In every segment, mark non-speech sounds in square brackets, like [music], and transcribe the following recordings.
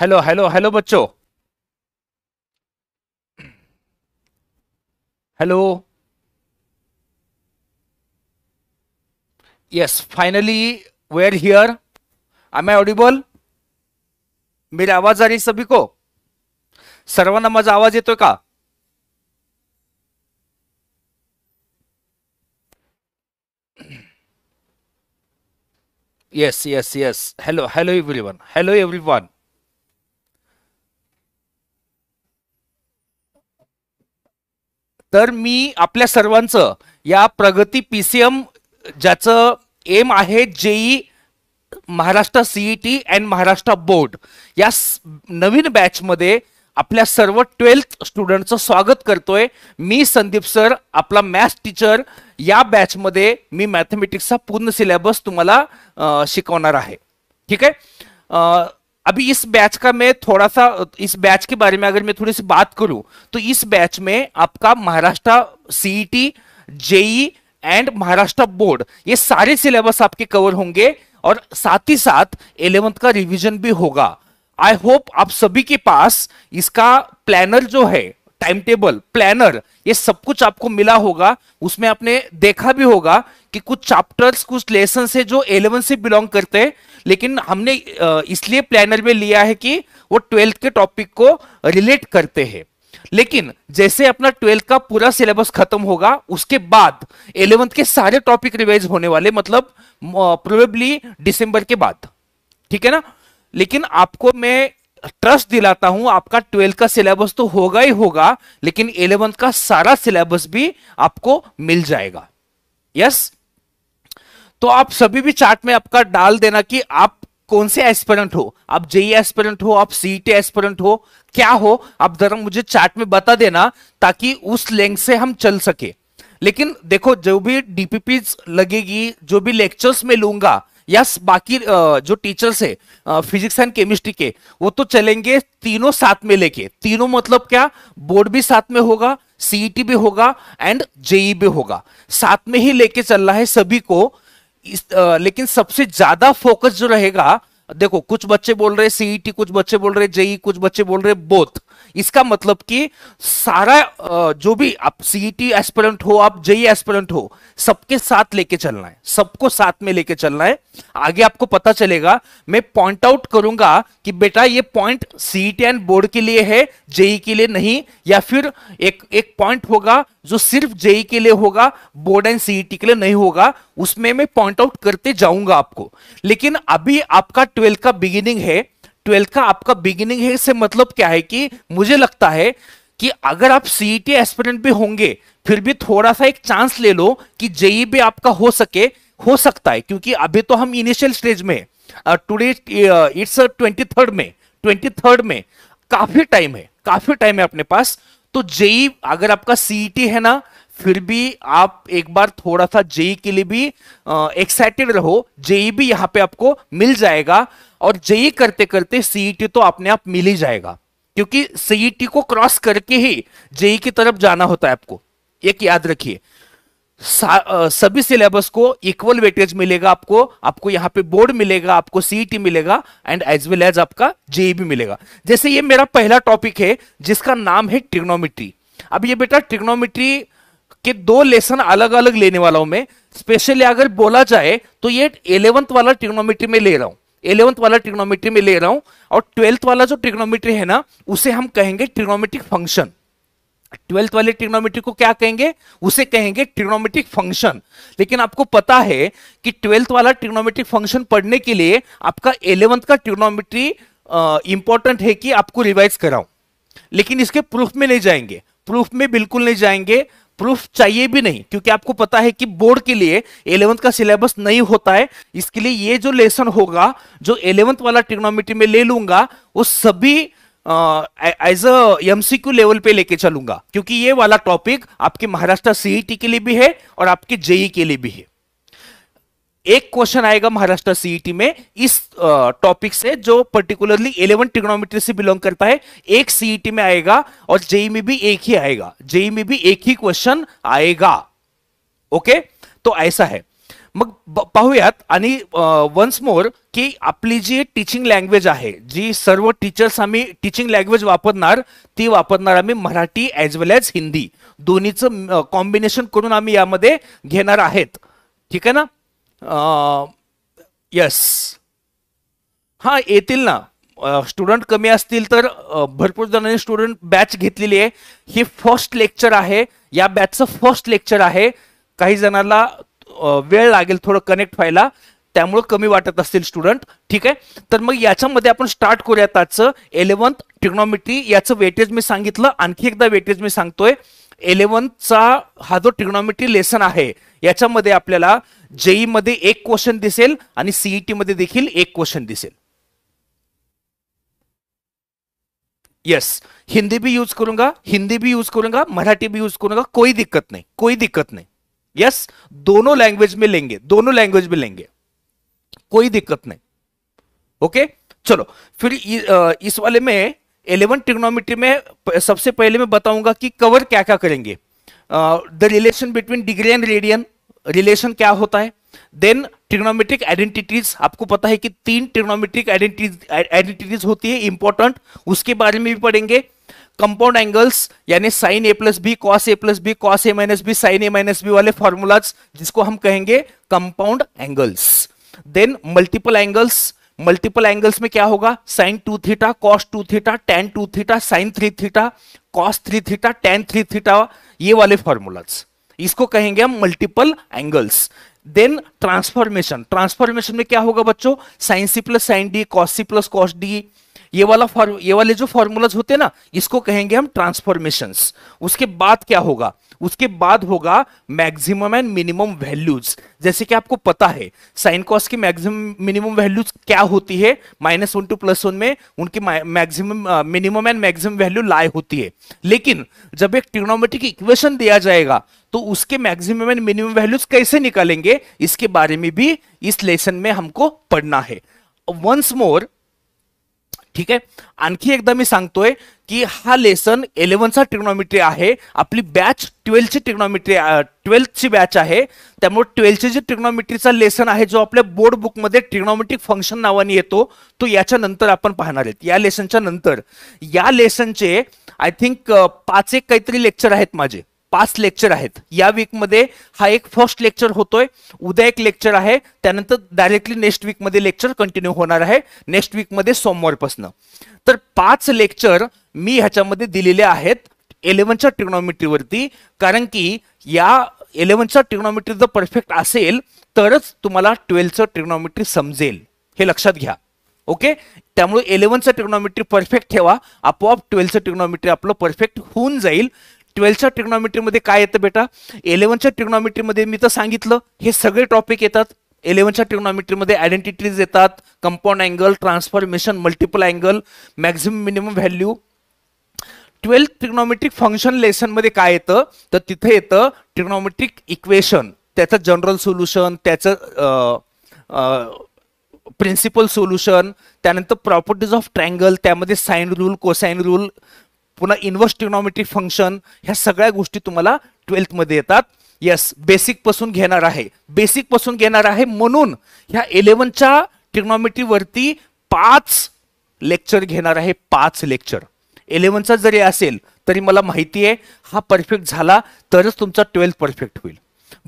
Hello hello hello बच्चों hello yes finally we are here I am audible मेरी आवाज आ रही सभी को सर्वान मजा आवाज तो का yes yes yes hello hello everyone one everyone one तर मी आपल्या सर्वांचं या प्रगती पी सी एम ज्याचं एम आहे JEE Maharashtra CET and e Maharashtra board या नवीन बॅचमध्ये आपल्या सर्व ट्वेल्थ स्टुडंटचं स्वागत करतोय मी संदीप सर आपला मॅथ्स टीचर या बॅचमध्ये मी मॅथमॅटिक्सचा पूर्ण सिलेबस तुम्हाला शिकवणार आहे ठीक आहे अभी इस बैच का मैं थोड़ा सा इस बैच के बारे में अगर मैं थोड़ी सी बात करूं तो इस बैच में आपका Maharashtra CET JEE and Maharashtra board ये सारे सिलेबस आपके कवर होंगे और साथ ही साथ इलेवंथ का रिवीजन भी होगा आई होप आप सभी के पास इसका प्लानर जो है टाइम टेबल प्लानर ये सब कुछ आपको मिला होगा उसमें आपने देखा भी होगा कि कुछ चैप्टर्स कुछ लेसन है जो एलेवन से बिलोंग करते हैं लेकिन हमने इसलिए प्लानर में लिया है कि वो ट्वेल्थ के टॉपिक को रिलेट करते हैं लेकिन जैसे अपना ट्वेल्थ का पूरा सिलेबस खत्म होगा उसके बाद इलेवंथ के सारे टॉपिक रिवाइज होने वाले मतलब प्रोबेबली दिसंबर के बाद ठीक है ना लेकिन आपको मैं ट्रस्ट दिलाता हूं आपका ट्वेल्थ का सिलेबस तो होगा ही होगा लेकिन इलेवंथ का सारा सिलेबस भी आपको मिल जाएगा यस तो आप सभी भी चार्ट में आपका डाल देना कि आप कौन से एस्पिरेंट हो आप जेई एस्पिरेंट e हो आप सीईटी एस्पिरेंट e हो क्या हो आप जरा मुझे चार्ट में बता देना ताकि उस लेंथ से हम चल सके लेकिन देखो जो भी डीपीपी लगेगी जो भी लेक्चर्स में लूंगा या बाकी जो टीचर्स है फिजिक्स एंड केमिस्ट्री के वो तो चलेंगे तीनों साथ में लेके तीनों मतलब क्या बोर्ड भी साथ में होगा सीईटी e भी होगा एंड जेई e भी होगा साथ में ही लेके चल रहा है सभी को इस, आ, लेकिन सबसे ज्यादा फोकस जो रहेगा देखो कुछ बच्चे बोल रहे सीईटी e कुछ बच्चे बोल रहे जेई कुछ बच्चे बोल रहे बोथ इसका मतलब कि सारा जो भी आप सीईटी एस्पिरेंट e हो आप जेई एस्पिरेंट e हो सबके साथ लेके चलना है सबको साथ में लेके चलना है आगे आपको पता चलेगा मैं पॉइंट आउट करूंगा कि बेटा ये पॉइंट सीईटी एंड बोर्ड के लिए है जेई e के लिए नहीं या फिर एक एक पॉइंट होगा जो सिर्फ जेई के लिए होगा बोर्ड एंड सीईटी के लिए नहीं होगा उसमें मैं पॉइंट आउट करते जाऊंगा आपको लेकिन अभी आपका ट्वेल्थ का बिगिनिंग है ट्वेल्थ का आपका बिगिनिंग है इससे मतलब क्या है कि मुझे लगता है कि अगर आप सीईटी एस्पिरेंट e भी होंगे फिर भी थोड़ा सा एक चांस ले लो कि जेई e भी आपका हो सके हो सकता है क्योंकि अभी तो हम इनिशियल स्टेज में टुडे इट्स ट्वेंटी थर्ड में ट्वेंटी थर्ड में काफी टाइम है काफी टाइम है अपने पास तो जेई e अगर आपका सीईटी है ना फिर भी आप एक बार थोड़ा सा जेई के लिए भी एक्साइटेड uh, रहो जेई भी यहां पे आपको मिल जाएगा और जेई करते करते सीईटी e तो अपने आप मिल ही जाएगा क्योंकि सीईटी e को क्रॉस करके ही जेई की तरफ जाना होता है आपको एक याद रखिए सभी सिलेबस को इक्वल वेटेज मिलेगा आपको आपको यहाँ पे बोर्ड मिलेगा आपको सीईटी e मिलेगा एंड एज वेल एज आपका जेई भी मिलेगा जैसे ये मेरा पहला टॉपिक है जिसका नाम है ट्रिग्नोमेट्री अब ये बेटा ट्रिग्नोमेट्री के दो लेसन अलग अलग लेने वाला हूं मैं स्पेशली अगर बोला जाए तो ये इलेवंथ वाला ट्रिग्नोमेट्री में ले रहा हूं इलेवंथ वाला ट्रिग्नोमेट्री में ले रहा हूं और ट्वेल्थ वाला जो ट्रिग्नोमेट्री है ना उसे हम कहेंगे ट्रिग्नोमेट्रिक फंक्शन ट्वेल्थ वाले ट्रिग्नोमेट्री को क्या कहेंगे उसे कहेंगे ट्रिग्नोमेट्रिक फंक्शन लेकिन आपको पता है कि ट्वेल्थ वाला ट्रिग्नोमेट्रिक फंक्शन पढ़ने के लिए आपका इलेवंथ का ट्रिग्नोमेट्री इंपॉर्टेंट है कि आपको रिवाइज कराऊं लेकिन इसके प्रूफ में नहीं जाएंगे प्रूफ में बिल्कुल नहीं जाएंगे प्रूफ चाहिए भी नहीं क्योंकि आपको पता है कि बोर्ड के लिए इलेवंथ का सिलेबस नहीं होता है इसके लिए ये जो लेसन होगा जो इलेवंथ वाला ट्रिग्नोमेट्री में ले लूंगा वो सभी एज अ एमसीक्यू लेवल पे लेके चलूंगा क्योंकि ये वाला टॉपिक आपके महाराष्ट्र सीईटी e के लिए भी है और आपके जेई e के लिए भी है एक क्वेश्चन आएगा महाराष्ट्र सीईटी e में इस टॉपिक से जो पर्टिकुलरली इलेवन ट्रिग्नोमेट्री से बिलोंग करता है एक सीईटी e में आएगा और जेई e में भी एक ही आएगा जेई में भी एक ही क्वेश्चन आएगा ओके तो ऐसा आहे मग पाहूयात आणि वन्स मोर की आपली जी टीचिंग लँग्वेज आहे जी सर्व टीचर्स आम्ही टीचिंग लँग्वेज वापरणार ती वापरणार आम्ही Marathi as well as Hindi दोन्हीचं कॉम्बिनेशन करून आम्ही यामध्ये घेणार आहेत ठीक आहे ना यस हा येतील ना स्टुडंट कमी असतील तर भरपूर जणांनी स्टुडंट बॅच घेतलेली आहे ही फर्स्ट लेक्चर आहे या बॅचचं फर्स्ट लेक्चर आहे काही जणांना वेळ लागेल थोडं कनेक्ट व्हायला त्यामुळं कमी वाटत असतील स्टुडंट ठीक आहे तर मग याच्यामध्ये आपण स्टार्ट करूयात आजचं एलेवन्थ टिग्नॉमेट्री याचं वेटेज मी सांगितलं आणखी एकदा वेटेज मी सांगतोय एलेवन्थचा हा जो टिग्नॉमेट्री लेसन आहे याच्यामध्ये आपल्याला जेई मध्य एक क्वेश्चन दिसेल सीईटी e मध्य देखील एक क्वेश्चन दिसेल यस yes, हिंदी भी यूज करूंगा हिंदी भी यूज करूंगा मराठी भी यूज करूंगा कोई दिक्कत नहीं कोई दिक्कत नहीं यस yes, दोनों लैंग्वेज में लेंगे दोनों लैंग्वेज में लेंगे कोई दिक्कत नहीं ओके okay? चलो फिर इस वाले में इलेवन ट्रिग्नोमेट्री में सबसे पहले मैं बताऊंगा कि कवर क्या क्या करेंगे the relation between degree and radian relation क्या होता है देन ट्रिग्नोमेट्रिक आइडेंटिटीज आपको पता है कि तीन ट्रिग्नोमेट्रिक आइडेंटिटीज होती है इंपॉर्टेंट उसके बारे में भी पढ़ेंगे कंपाउंड एंगल्स यानी sine A plus B cos A plus B cos A minus B sine A minus B वाले फॉर्मूलाज जिसको हम कहेंगे compound angles then multiple angles multiple angles में क्या होगा sine two theta cos two theta tan two theta sine three theta cos three theta tan three theta ये वाले formulas इसको कहेंगे हम multiple angles then transformation transformation में क्या होगा बच्चों sine C plus sine D cos C plus cos D ये वाला फॉर्म ये वाले जो फॉर्मूलाज होते हैं ना इसको कहेंगे हम ट्रांसफॉर्मेशन उसके बाद क्या होगा उसके बाद होगा मैक्सिमम एंड मिनिमम वैल्यूज जैसे कि आपको पता है साइन कॉस की मैक्सिमम मिनिमम वैल्यूज क्या होती है minus one to plus one में उनकी maximum minimum and maximum value lie होती है लेकिन जब एक ट्रिग्नोमेट्रिक इक्वेशन दिया जाएगा तो उसके मैक्सिमम एंड मिनिमम वैल्यूज कैसे निकालेंगे इसके बारे में भी इस लेसन में हमको पढ़ना है वंस मोर ठीक आहे आणखी एकदा मी सांगतोय की हा लेसन इलेव्हनचा टेक्नॉमिट्री आहे आपली बॅच ट्वेल्थची टेक्नॉमिट्री ट्वेल्थची बॅच आहे त्यामुळे ट्वेल्थची जी टेक्नॉमिट्रीचा लेसन आहे जो आपल्या बोर्ड बुकमध्ये ट्रिग्नॉमेट्रिक फंक्शन नावाने येतो तो याच्या नंतर आपण पाहणार आहेत या लेसनच्या नंतर या लेसनचे आय थिंक पाच एक काहीतरी लेक्चर आहेत माझे पाच लेक्चर आहेत या वीकमध्ये हा एक फर्स्ट लेक्चर होतोय उद्या एक लेक्चर आहे त्यानंतर डायरेक्टली नेक्स्ट वीकमध्ये लेक्चर कंटिन्यू होणार आहे नेक्स्ट वीकमध्ये सोमवारपासनं तर पाच लेक्चर मी ह्याच्यामध्ये दिलेले आहेत इलेव्हनच्या ट्रिग्नॉमेट्रीवरती कारण की या इलेव्हनचा ट्रिग्नॉमेट्री जर परफेक्ट असेल तरच तुम्हाला ट्वेल्थचं ट्रिग्नॉमेट्री समजेल हे लक्षात घ्या ओके त्यामुळे इलेव्हनचं ट्रिग्नॉमेट्री परफेक्ट ठेवा आपोआप ट्वेल्थचं ट्रिग्नॉमेट्री आपलं परफेक्ट होऊन जाईल ट्वेल्थच्या ट्रिग्नॉमेट्रीमध्ये काय येतं बेटा इलेवनच्या ट्रिग्नॉमेट्रीमध्ये मी तर सांगितलं हे सगळे टॉपिक येतात इलेव्हनच्या ट्रिग्नॉमेट्रीमध्ये आयडेंटिटीज येतात compound angle transformation multiple angle maximum minimum value twelfth trigonometric function लेसनमध्ये काय येतं तर तिथे येतं ट्रिग्नॉमेट्रिक इक्वेशन त्याचं जनरल सोल्युशन त्याचं प्रिन्सिपल सोल्युशन त्यानंतर प्रॉपर्टीज ऑफ ट्रँगल त्यामध्ये साईन रूल कोसाईन रूल पुन्हा इन्व्हर्स टिग्नॉमेट्री फंक्शन ह्या सगळ्या गोष्टी तुम्हाला ट्वेल्थमध्ये येतात येस बेसिक पासून घेणार आहे बेसिक पासून घेणार आहे म्हणून ह्या इलेव्हनच्या टिग्नॉमेट्रीवरती पाच लेक्चर घेणार आहे पाच लेक्चर इलेव्हनचा जरी असेल तरी मला माहिती आहे हा परफेक्ट झाला तरच तुमचा ट्वेल्थ परफेक्ट होईल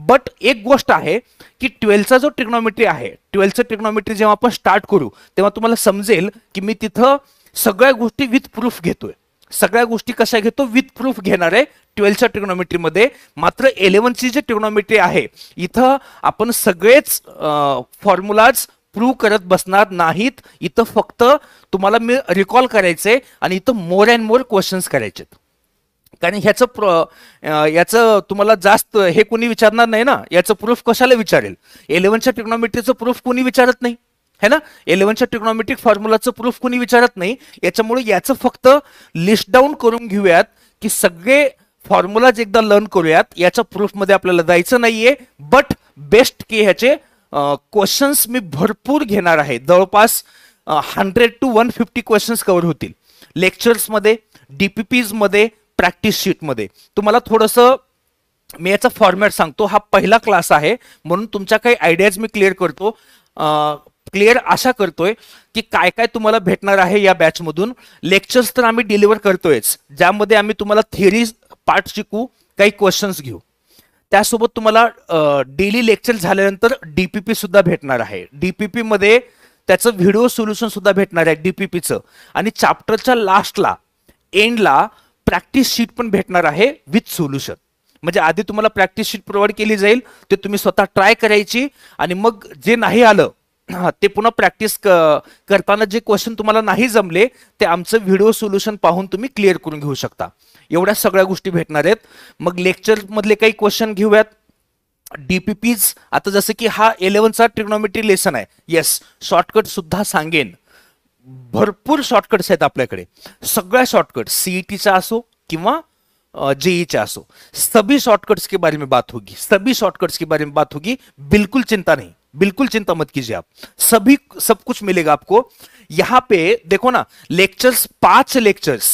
बट एक गोष्ट आहे की ट्वेल्थचा जो टेक्नॉमेट्री आहे ट्वेल्थचं टेक्नॉमेट्री जेव्हा आपण स्टार्ट करू तेव्हा तुम्हाला समजेल की मी तिथं सगळ्या गोष्टी विथ प्रूफ घेतोय सगळ्या गोष्टी कशा घेतो विथ प्रूफ घेणार आहे ट्वेल्थच्या ट्रिग्नॉमेट्रीमध्ये मात्र इलेव्हनची जी ट्रिग्नॉमेट्री आहे इथं आपण सगळेच फॉर्म्युलाज प्रूव्ह करत बसणार नाहीत इथं फक्त तुम्हाला मी रिकॉल करायचे आणि इथं मोर अँड मोर क्वेश्चन्स करायचे कारण ह्याचं प्र याचं तुम्हाला जास्त हे कोणी विचारणार नाही ना याचं प्रूफ कशाला विचारेल इलेव्हनच्या टेक्नॉमेट्रीचं प्रूफ कोणी विचारत नाही है ना इलेव्हनच्या टिक्नॉमेट्रिक फॉर्म्युलाचं प्रूफ कोणी विचारत नाही याच्यामुळे याचं फक्त लिस्ट डाऊन करून घेऊयात की सगळे फॉर्म्युलाज एकदा लर्न करूयात याच्या प्रूफमध्ये आपल्याला जायचं नाहीये बट बेस्ट की ह्याचे क्वेश्चन्स मी भरपूर घेणार आहे जवळपास hundred to one fifty questions cover होतील लेक्चर्समध्ये डीपीपीजमध्ये प्रॅक्टिस शीटमध्ये तुम्हाला थोडंसं मी याचा फॉर्मॅट सांगतो हा पहिला क्लास आहे म्हणून तुमच्या काही आयडियाज मी क्लिअर करतो क्लिअर आशा करतोय की काय काय तुम्हाला भेटणार आहे या बॅचमधून लेक्चर्स तर आम्ही डिलिव्हर करतोयच ज्यामध्ये आम्ही तुम्हाला थेरी पार्ट शिकू काही क्वेश्चन्स घेऊ त्यासोबत तुम्हाला डेली लेक्चर झाल्यानंतर डीपीपी सुद्धा भेटणार आहे डीपीपी मध्ये त्याचं व्हिडिओ सोल्युशन सुद्धा भेटणार आहे डीपीपीचं आणि चॅप्टरच्या लास्टला एंडला प्रॅक्टिस शीट पण भेटणार आहे विथ सोल्युशन म्हणजे आधी तुम्हाला प्रॅक्टिस शीट प्रोव्हाइड केली जाईल ते तुम्ही स्वतः ट्राय करायची आणि मग जे नाही आलं ते पुन्हा प्रॅक्टिस करताना जे क्वेश्चन तुम्हाला नाही जमले ते आमचं व्हिडिओ सोल्युशन पाहून तुम्ही क्लिअर करून घेऊ शकता एवढ्या सगळ्या गोष्टी भेटणार आहेत मग लेक्चरमधले काही क्वेश्चन घेऊयात डीपीपीज आता जसं की हा इलेव्हनचा ट्रिग्नॉमेट्री लेसन आहे येस शॉर्टकट सुद्धा सांगेन भरपूर शॉर्टकट्स आहेत आपल्याकडे सगळ्या शॉर्टकट e सीईटीचा असो किंवा जेईचा e असो सभी शॉर्टकट्स के बारे में बात होगी सभी शॉर्टकट्स के बारे में बात होगी बिल्कुल चिंता नाही बिल्कुल चिंता मत कीजिए आप सभी सब कुछ मिलेगा आपको यहां पे देखो ना लेक्चर्स पांच लेक्चर्स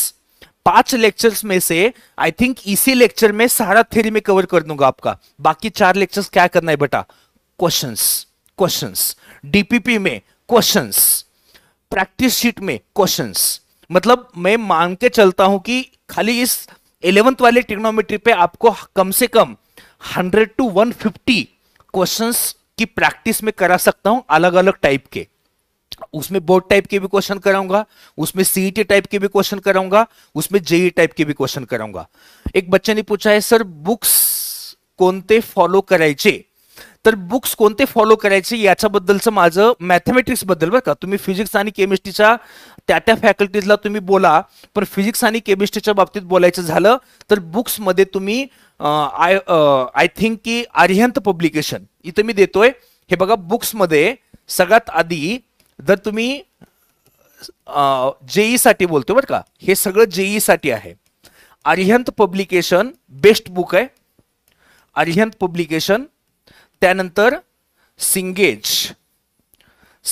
पांच लेक्चर्स में से आई थिंक इसी लेक्चर में सारा थ्योरी में कवर कर दूंगा आपका बाकी चार लेक्चर्स क्या करना है बेटा क्वेश्चंस क्वेश्चंस डीपीपी में क्वेश्चंस प्रैक्टिस शीट में क्वेश्चंस मतलब मैं मान के चलता हूं कि खाली इस इलेवंथ वाले ट्रिग्नोमेट्री पे आपको कम से कम हंड्रेड टू 150 क्वेश्चंस कि प्रैक्टिस में करा सकता हूं अलग अलग टाइप के उसमें बोर्ड टाइप के भी क्वेश्चन कराऊंगा उसमें सीईटी टाइप e के भी क्वेश्चन कराऊंगा उसमें जेई टाइप e के भी क्वेश्चन कराऊंगा एक बच्चे ने पूछा है सर बुक्स को फॉलो कराए तर बुक्स कोणते फॉलो करायचे याच्याबद्दलचं माझं मॅथमॅटिक्स बद्दल बरं का तुम्ही फिजिक्स आणि केमिस्ट्रीच्या त्या त्या फॅकल्टीजला तुम्ही बोला पण फिजिक्स आणि केमिस्ट्रीच्या बाबतीत बोलायचं झालं तर बुक्समध्ये तुम्ही आय आय थिंक की आर्यंत पब्लिकेशन इथं मी देतोय हे बघा बुक्समध्ये सगळ्यात आधी जर तुम्ही जेई साठी बोलतो बरं का हे सगळं जेई साठी आहे अरिहंत पब्लिकेशन बेस्ट बुक आहे अरिहंत पब्लिकेशन त्यानंतर सिंगेज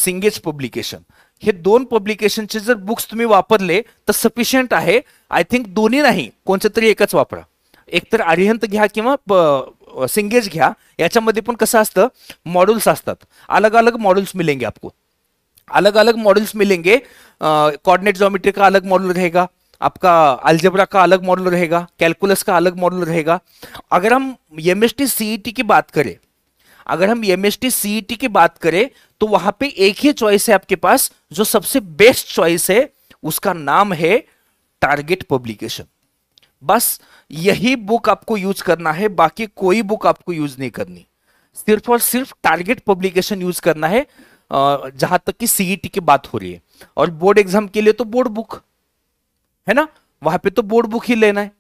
सिंगेज पब्लिकेशन हे दोन पब्लिकेशनचे जर बुक्स तुम्ही वापरले तर सफिशियंट आहे आय थिंक दोन्ही नाही कोणतं तरी एकच वापरा एकतर आर्यंत घ्या किंवा सिंगेज घ्या याच्यामध्ये पण कसं असतं मॉडल्स असतात अलग अलग मॉड्यूल्स मिलेंगे आपको अलग अलग मॉड्यूल्स मिलेंगे कोऑर्डिनेट ज्योमेट्री का अलग मॉड्यूल रहेगा आपका अल्जेब्रा का अलग मॉडल रहेगा कैलकुलस का अलग मॉडल रहेगा अगर हम M S T C E T की बात करें अगर हम एम एस टी की बात करें तो वहां पे एक ही चॉइस है आपके पास जो सबसे बेस्ट चॉइस है उसका नाम है टारगेट पब्लिकेशन बस यही बुक आपको यूज करना है बाकी कोई बुक आपको यूज नहीं करनी सिर्फ और सिर्फ टारगेट पब्लिकेशन यूज करना है जहां तक कि सीईटी e की बात हो रही है और बोर्ड एग्जाम के लिए तो बोर्ड बुक है ना वहां पे तो बोर्ड बुक ही लेना है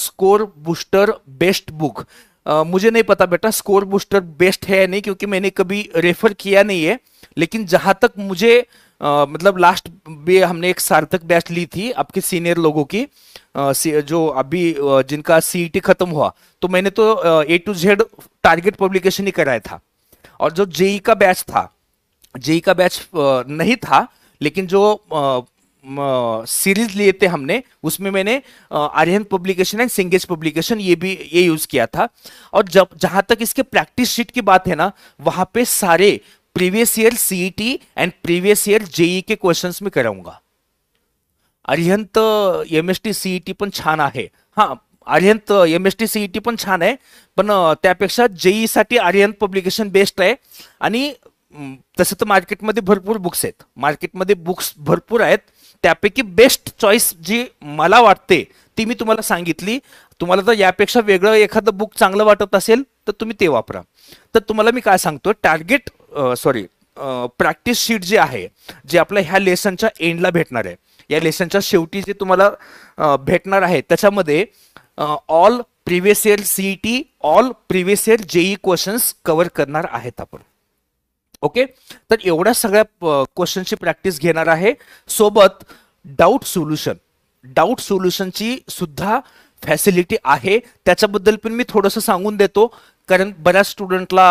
स्कोर बूस्टर बेस्ट बुक मुझे नहीं पता बेटा स्कोर बूस्टर बेस्ट है नहीं क्योंकि मैंने कभी रेफर किया नहीं है लेकिन जहां तक मुझे आ, मतलब लास्ट भी हमने एक सार्थक बैच ली थी आपके सीनियर लोगों की आ, जो अभी जिनका सीईटी e खत्म हुआ तो मैंने तो A to Z target publication ही कराया था और जो जेई e का बैच था जेई e का बैच नहीं था लेकिन जो सीरीज लिए थे हमने उसमें मैंने Aryan publication and cengage publication ये भी ये यूज किया था और जब जहां तक इसके प्रैक्टिस शीट की बात है ना वहां पे सारे previous year CET and previous year JEE के क्वेश्चन में कराऊंगा Aryant M S T CET पण छान है हाँ Aryant M S T CET पण छान है पण जेई सा आर्यंत पब्लिकेशन बेस्ट है आणि तसं तर मार्केटमध्ये भरपूर बुक्स है मार्केट मध्य बुक्स भरपूर है त्यापैकी बेस्ट चॉईस जी मला वाटते ती मी तुम्हाला सांगितली तुम्हाला जर यापेक्षा वेगळं एखादं बुक चांगलं वाटत असेल तर तुम्ही ते वापरा तर तुम्हाला मी काय सांगतो टार्गेट सॉरी प्रॅक्टिस शीट जी आहे जे आपल्या ह्या लेसनच्या एंडला भेटणार आहे या लेसनच्या शेवटी जे तुम्हाला भेटणार आहे त्याच्यामध्ये all previous year CET all previous year JEE questions cover करणार आहेत आपण ओके तर एवढ्या सगळ्या क्वेश्चनची प्रॅक्टिस घेणार आहे सोबत डाऊट सोल्युशन डाऊट सोल्युशनची सुद्धा फॅसिलिटी आहे त्याच्याबद्दल पण मी थोडंसं सांगून देतो कारण बऱ्याच स्टुडंटला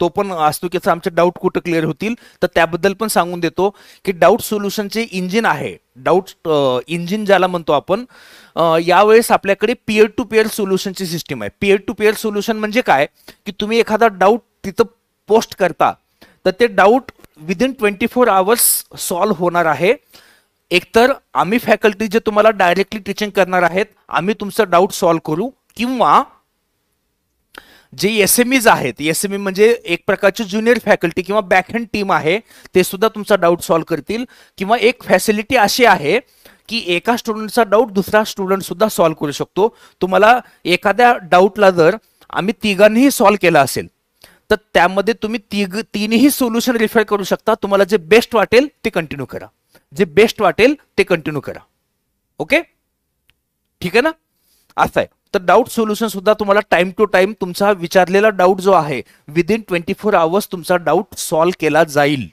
तो पण असतो की आमचे डाऊट कुठं क्लिअर होतील तर त्याबद्दल पण सांगून देतो की डाऊट सोल्युशनचे इंजिन आहे डाऊट इंजिन ज्याला म्हणतो आपण यावेळेस आपल्याकडे पीअर टू पीअर सोल्युशनची सिस्टीम आहे पीयर टू पीअर सोल्युशन म्हणजे काय की तुम्ही एखादा डाऊट तिथं पोस्ट करता तर ते doubt within twenty four hours solve होणार आहे एकतर आम्ही फॅकल्टी जे तुम्हाला डायरेक्टली टीचिंग करणार आहेत आम्ही तुमचा डाऊट सॉल्व्ह करू किंवा जे एस एम ईज आहेत एस एम ई म्हणजे एक प्रकारची ज्युनियर फॅकल्टी किंवा बॅकहँड टीम आहे ते सुद्धा तुमचा डाऊट सॉल्व्ह करतील किंवा एक फॅसिलिटी अशी आहे की एका स्टुडंटचा डाऊट दुसरा स्टुडंट सुद्धा सॉल्व्ह करू शकतो तुम्हाला एखाद्या डाऊटला जर आम्ही तिघांनीही सॉल्व्ह केला असेल तर त्यामध्ये तुम्ही तिघ तीनही सोल्युशन रिफर करू शकता तुम्हाला जे बेस्ट वाटेल ते कंटिन्यू करा जे बेस्ट वाटेल ते कंटिन्यू करा ओके ठीक आहे ना असं आहे तर डाऊट सोल्युशन सुद्धा तुम्हाला टाइम टू टाइम तुमचा विचारलेला डाऊट जो आहे विदिन ट्वेंटी फोर आवर्स तुमचा डाऊट सॉल्व्ह केला जाईल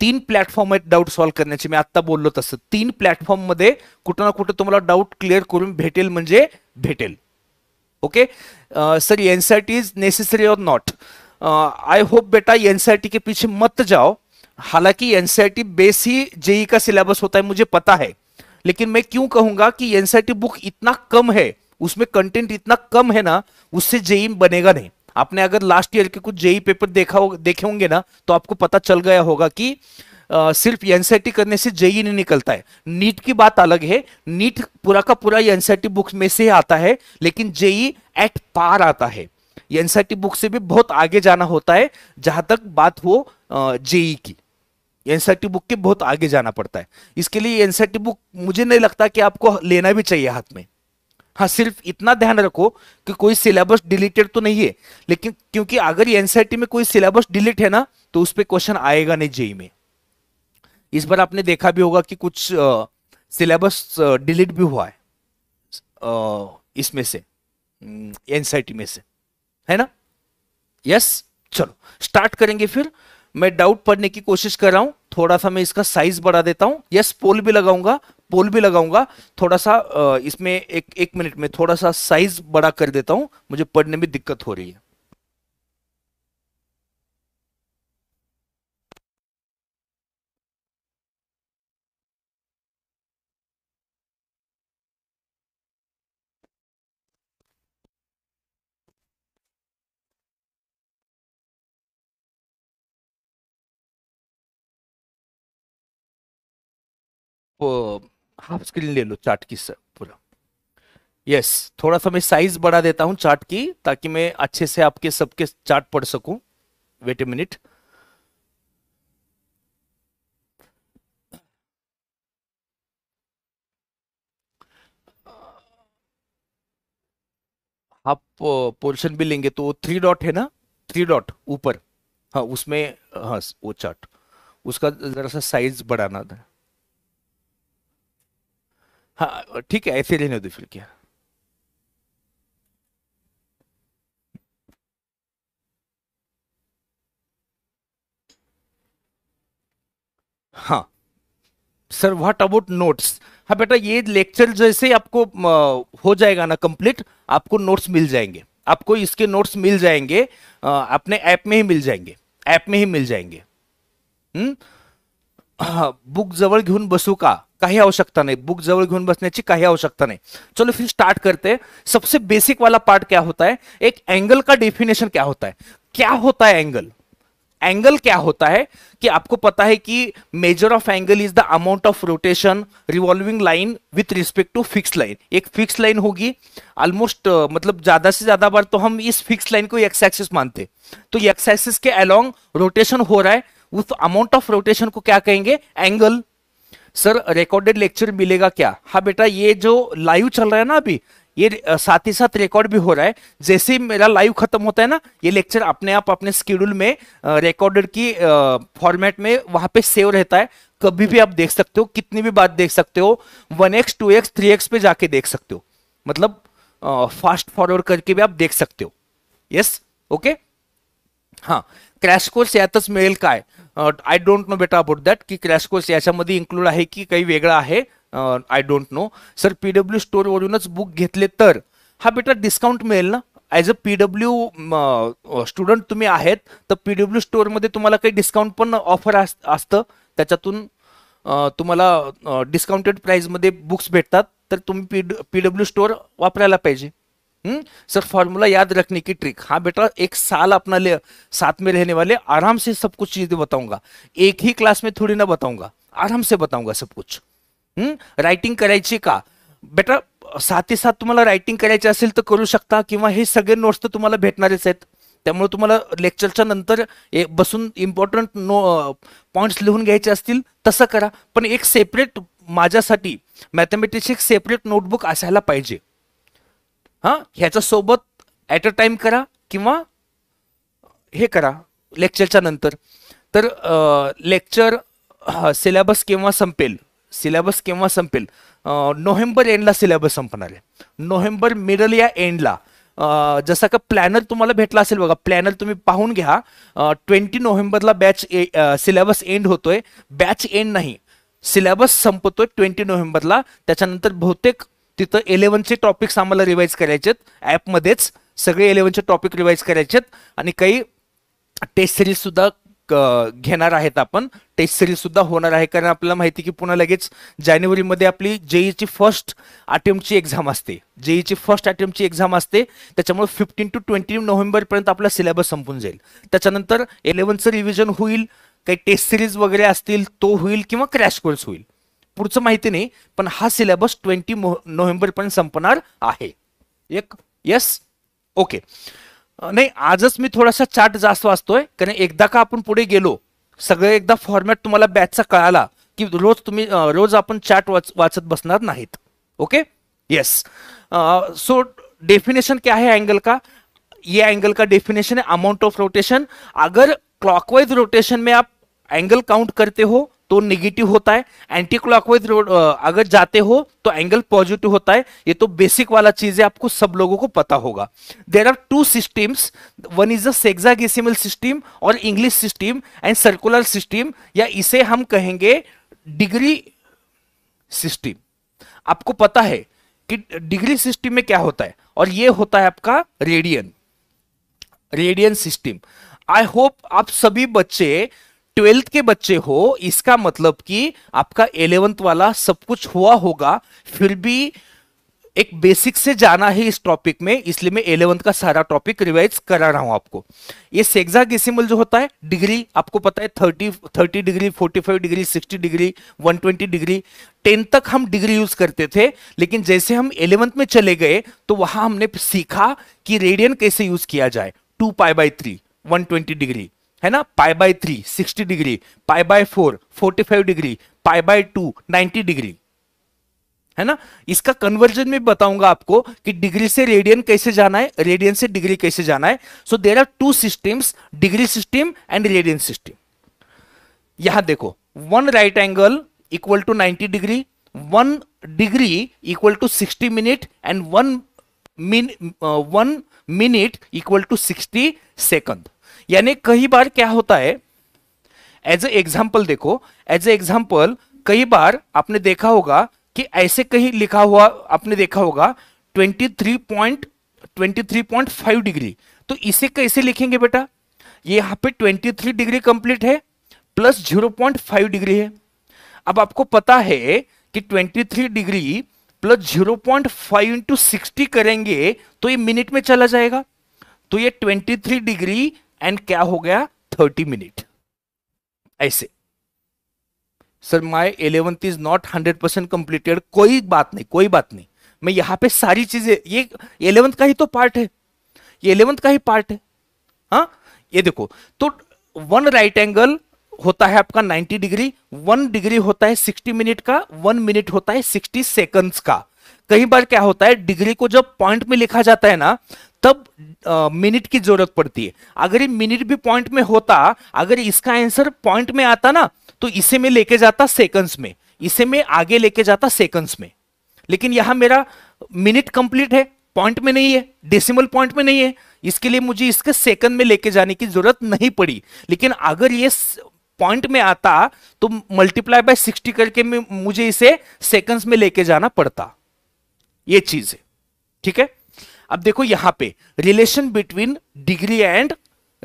तीन प्लॅटफॉर्म आहेत डाऊट सॉल्व्ह करण्याचे मी आत्ता बोललो तसं तीन प्लॅटफॉर्ममध्ये कुठं ना कुठं तुम्हाला डाऊट क्लिअर करून भेटेल म्हणजे भेटेल okay sir NCERT is necessary or not I hope बेटा एनसीआर के पीछे मत जाओ हालांकि एनसीआर बेस ही जेई e का सिलेबस होता है मुझे पता है लेकिन मैं क्यों कहूंगा कि एनसीआर बुक इतना कम है उसमें कंटेंट इतना कम है ना उससे जेई e बनेगा नहीं आपने अगर लास्ट ईयर के कुछ जेई पेपर e देखा हो देखे होंगे ना तो आपको पता चल गया होगा कि आ, सिर्फ एनसीआरटी करने से जेई e नहीं निकलता है नीट की बात अलग है नीट पूरा का पूरा एनसीआरटी बुक में से आता है लेकिन जेई एट पार आता है एनसीआरटी बुक से भी बहुत आगे जाना होता है जहां तक बात हो जेई e की एनसीआरटी बुक के बहुत आगे जाना पड़ता है इसके लिए एनसीआरटी बुक मुझे नहीं लगता कि आपको लेना भी चाहिए हाथ में हाँ सिर्फ इतना ध्यान रखो कि कोई सिलेबस डिलीटेड तो नहीं है लेकिन क्योंकि अगर एनसीआरटी में कोई सिलेबस डिलीट है ना तो उस पर क्वेश्चन आएगा नहीं जेई e में इस बार आपने देखा भी होगा कि कुछ सिलेबस डिलीट भी हुआ है इसमें से एनसाइटी हम्म, में से है ना यस चलो स्टार्ट करेंगे फिर मैं डाउट पढ़ने की कोशिश कर रहा हूं थोड़ा सा मैं इसका साइज बढ़ा देता हूं यस पोल भी लगाऊंगा पोल भी लगाऊंगा थोड़ा सा इसमें एक एक मिनट में थोड़ा सा साइज बड़ा कर देता हूं मुझे पढ़ने में दिक्कत हो रही है हाफ स्क्रीन ले लो चार्ट की सर पूरा यस yes, थोड़ा सा मैं साइज बढ़ा देता हूं चार्ट की ताकि मैं अच्छे से आपके सबके चार्ट पढ़ सकूं वेट ए मिनट आप पोर्शन भी लेंगे तो थ्री डॉट है ना थ्री डॉट ऊपर हाँ उसमें हाँ वो चार्ट उसका जरा सा साइज बढ़ाना था हाँ ठीक है ऐसे रहने दो फिर क्या हाँ सर व्हाट अबाउट नोट्स हाँ बेटा ये लेक्चर जैसे आपको हो जाएगा ना कंप्लीट आपको नोट्स मिल जाएंगे आपको इसके नोट्स मिल जाएंगे अपने ऐप में ही मिल जाएंगे ऐप में ही मिल जाएंगे हम्म हाँ, बुक जवर घून बसू का काही आवश्यकता नहीं बुक जवर घेन बसने की काही आवश्यकता नहीं चलो फिर स्टार्ट करते सबसे बेसिक वाला पार्ट क्या होता है एक एंगल का डेफिनेशन क्या होता है क्या होता है एंगल एंगल क्या होता है कि आपको पता है कि measure of angle is the amount of rotation revolving line with respect to fix line एक फिक्स लाइन होगी ऑलमोस्ट uh, मतलब ज्यादा से ज्यादा बार तो हम इस फिक्स लाइन को एक्स एक्सिस मानते तो एक्स एक्सिस के अलोंग रोटेशन हो रहा है उस अमाउंट ऑफ रोटेशन को क्या कहेंगे एंगल सर रिकॉर्डेड लेक्चर मिलेगा क्या हाँ बेटा ये जो लाइव चल रहा है ना अभी ये साथ ही साथ रिकॉर्ड भी हो रहा है जैसे ही मेरा लाइव खत्म होता है ना ये लेक्चर अपने आप अपने स्केड्यूल में रिकॉर्डेड की फॉर्मेट में वहां पे सेव रहता है कभी भी आप देख सकते हो कितनी भी बात देख सकते हो one X two X three X पे जाके देख सकते हो मतलब फास्ट फॉरवर्ड करके भी आप देख सकते हो यस ओके हाँ क्रैश कोर्स मेल का है आय डोंट नो बेटा अबाउट दॅट की क्रॅश कोर्स याच्यामध्ये इन्क्लूड आहे की काही वेगळा आहे I don't know sir P W स्टोरवरूनच बुक घेतले तर हा बेटा डिस्काउंट मिळेल ना as a P W student तुम्ही आहेत तर पी डब्ल्यू स्टोअरमध्ये तुम्हाला काही डिस्काउंट पण ऑफर असतं त्याच्यातून तुम्हाला डिस्काउंटेड प्राईजमध्ये बुक्स भेटतात तर तुम्ही पी पी डब्ल्यू स्टोअर वापरायला पाहिजे सर फॉर्मूला याद रखने की ट्रिक हाँ बेटा एक साल अपना ले साथ में रहने वाले आराम से सब कुछ चीजें बताऊंगा एक ही क्लास में थोड़ी ना बताऊंगा आराम से बताऊंगा सब कुछ हम्म रायटिंग करायची का बेटा साथ ही साथ तुम्हाला रायटिंग करायची असेल तर करू शकता किंवा हे सगळे नोट्स तर तुम्हाला भेटणारेच आहेत त्यामुळे तुम्हाला लेक्चरच्या नंतर बसून इम्पॉर्टंट नो पॉईंट्स लिहून घ्यायचे असतील तसं करा पण एक सेपरेट माझ्यासाठी मॅथमॅटिक्स एक सेपरेट नोटबुक असायला पाहिजे हां सोबत ॲट अ टाइम करा किंवा हे करा लेक्चरच्या नंतर तर लेक्चर सिलेबस केव्हा संपेल सिलेबस केव्हा संपेल नोव्हेंबर एंडला सिलेबस संपणार आहे नोव्हेंबर मिडल या एंडला जसा का प्लॅनर तुम्हाला भेटला असेल बघा प्लॅनर तुम्ही पाहून घ्या ट्वेंटी नोव्हेंबरला बॅच सिलेबस एंड होतोय बॅच एंड नाही सिलेबस संपतोय ट्वेंटी नोव्हेंबरला त्याच्यानंतर बहुतेक तिथं इलेव्हनचे टॉपिक्स आम्हाला रिवाईज करायचे आहेत ॲपमध्येच सगळे इलेव्हनचे टॉपिक रिवाईज करायचे आहेत आणि काही टेस्ट सिरीजसुद्धा घेणार आहेत आपण टेस्ट सिरीजसुद्धा होणार आहे कारण आपल्याला माहिती की पुन्हा लगेच जानेवारीमध्ये आपली जेईची फर्स्ट अटेम्प्टची एक्झाम असते जेईची फर्स्ट अटेम्प्टची एक्झाम असते त्याच्यामुळे फिफ्टीन टू ट्वेंटी नोव्हेंबरपर्यंत आपला सिलेबस संपून जाईल त्याच्यानंतर इलेव्हनचं रिव्हिजन होईल काही टेस्ट सिरीज वगैरे असतील तो होईल किंवा क्रॅश कोर्स होईल पुढचं माहिती नाही पण हा सिलेबस ट्वेंटी नोव्हेंबर पर्यंत संपणार आहे एक येस ओके नाही आजच मी थोडासा चार्ट जास्त वाचतोय कारण एकदा का आपण पुढे गेलो सगळं एकदा फॉर्मॅट तुम्हाला बॅचचा कळाला की रोज तुम्ही रोज आपण चार्ट वाच वाचत बसणार नाहीत ओके येस सो डेफिनेशन काय आहे अँगल का ये एंगल का डेफिनेशन आहे अमाउंट ऑफ रोटेशन अगर क्लॉकवाइज रोटेशन में आप एंगल काउंट करते हो तो नेगेटिव होता है एंटी क्लॉकवाइज अगर जाते हो तो एंगल पॉजिटिव होता है ये तो बेसिक वाला चीज है आपको सब लोगों को पता होगा there are two systems one is the system or English system and circular system या इसे हम कहेंगे डिग्री सिस्टम आपको पता है कि डिग्री सिस्टम में क्या होता है और ये होता है आपका radian radian system I hope आप सभी बच्चे ट्वेल्थ के बच्चे हो इसका मतलब कि आपका एलेवंथ वाला सब कुछ हुआ होगा फिर भी एक बेसिक से जाना है इस टॉपिक में इसलिए मैं एलेवंथ का सारा टॉपिक रिवाइज करा रहा हूं आपको ये गेसिमल जो होता है डिग्री आपको पता है thirty thirty degree forty five degree sixty degree one twenty degree ten तक हम डिग्री यूज करते थे लेकिन जैसे हम एलेवंथ में चले गए तो वहां हमने सीखा कि रेडियन कैसे यूज किया जाए two pi by three one twenty degree है ना pi by three sixty degree pi by four forty five degree pi by two ninety degree है ना इसका कन्वर्जन में बताऊंगा आपको कि डिग्री से रेडियन कैसे जाना है रेडियन से डिग्री कैसे जाना है so there are two systems degree system and radian system यहां देखो one right angle equal to 90 degree one degree equal to 60 minute and one one minute equal to 60 second यानी कई बार क्या होता है एज ए एग्जाम्पल देखो as a example कई बार आपने देखा होगा कि ऐसे कहीं लिखा हुआ आपने देखा होगा 23.23.5 डिग्री तो इसे कैसे लिखेंगे बेटा ये यहाँ पे 23 डिग्री कंप्लीट है प्लस 0.5 डिग्री है अब आपको पता है कि 23 डिग्री प्लस 0.5 इंटू सिक्सटी करेंगे तो ये मिनट में चला जाएगा तो ये 23 डिग्री एंड क्या हो गया थर्टी मिनट ऐसे sir my eleventh is not hundred percent completed कोई बात नहीं कोई बात नहीं मैं यहां पे सारी चीजें ये इलेवंथ का ही तो पार्ट है ये इलेवंथ का ही पार्ट है हा? ये देखो तो वन राइट एंगल होता है आपका 90 डिग्री वन डिग्री होता है 60 मिनट का वन मिनट होता है 60 सेकंड्स का कई बार क्या होता है डिग्री को जब पॉइंट में लिखा जाता है ना तब मिनट की जरूरत पड़ती है अगर ये मिनट भी पॉइंट में होता अगर इसका आंसर पॉइंट में आता ना तो इसे में लेके जाता सेकंड्स में इसे में आगे लेके जाता सेकंड्स में लेकिन यहां मेरा मिनट कंप्लीट है पॉइंट में नहीं है डेसिमल पॉइंट में नहीं है इसके लिए मुझे इसके सेकंड में लेके जाने की जरूरत नहीं पड़ी लेकिन अगर ये पॉइंट में आता तो मल्टीप्लाई बाय सिक्सटी करके मुझे इसे सेकंड्स में लेके जाना पड़ता ये चीज है ठीक है अब देखो यहां पे relation between degree and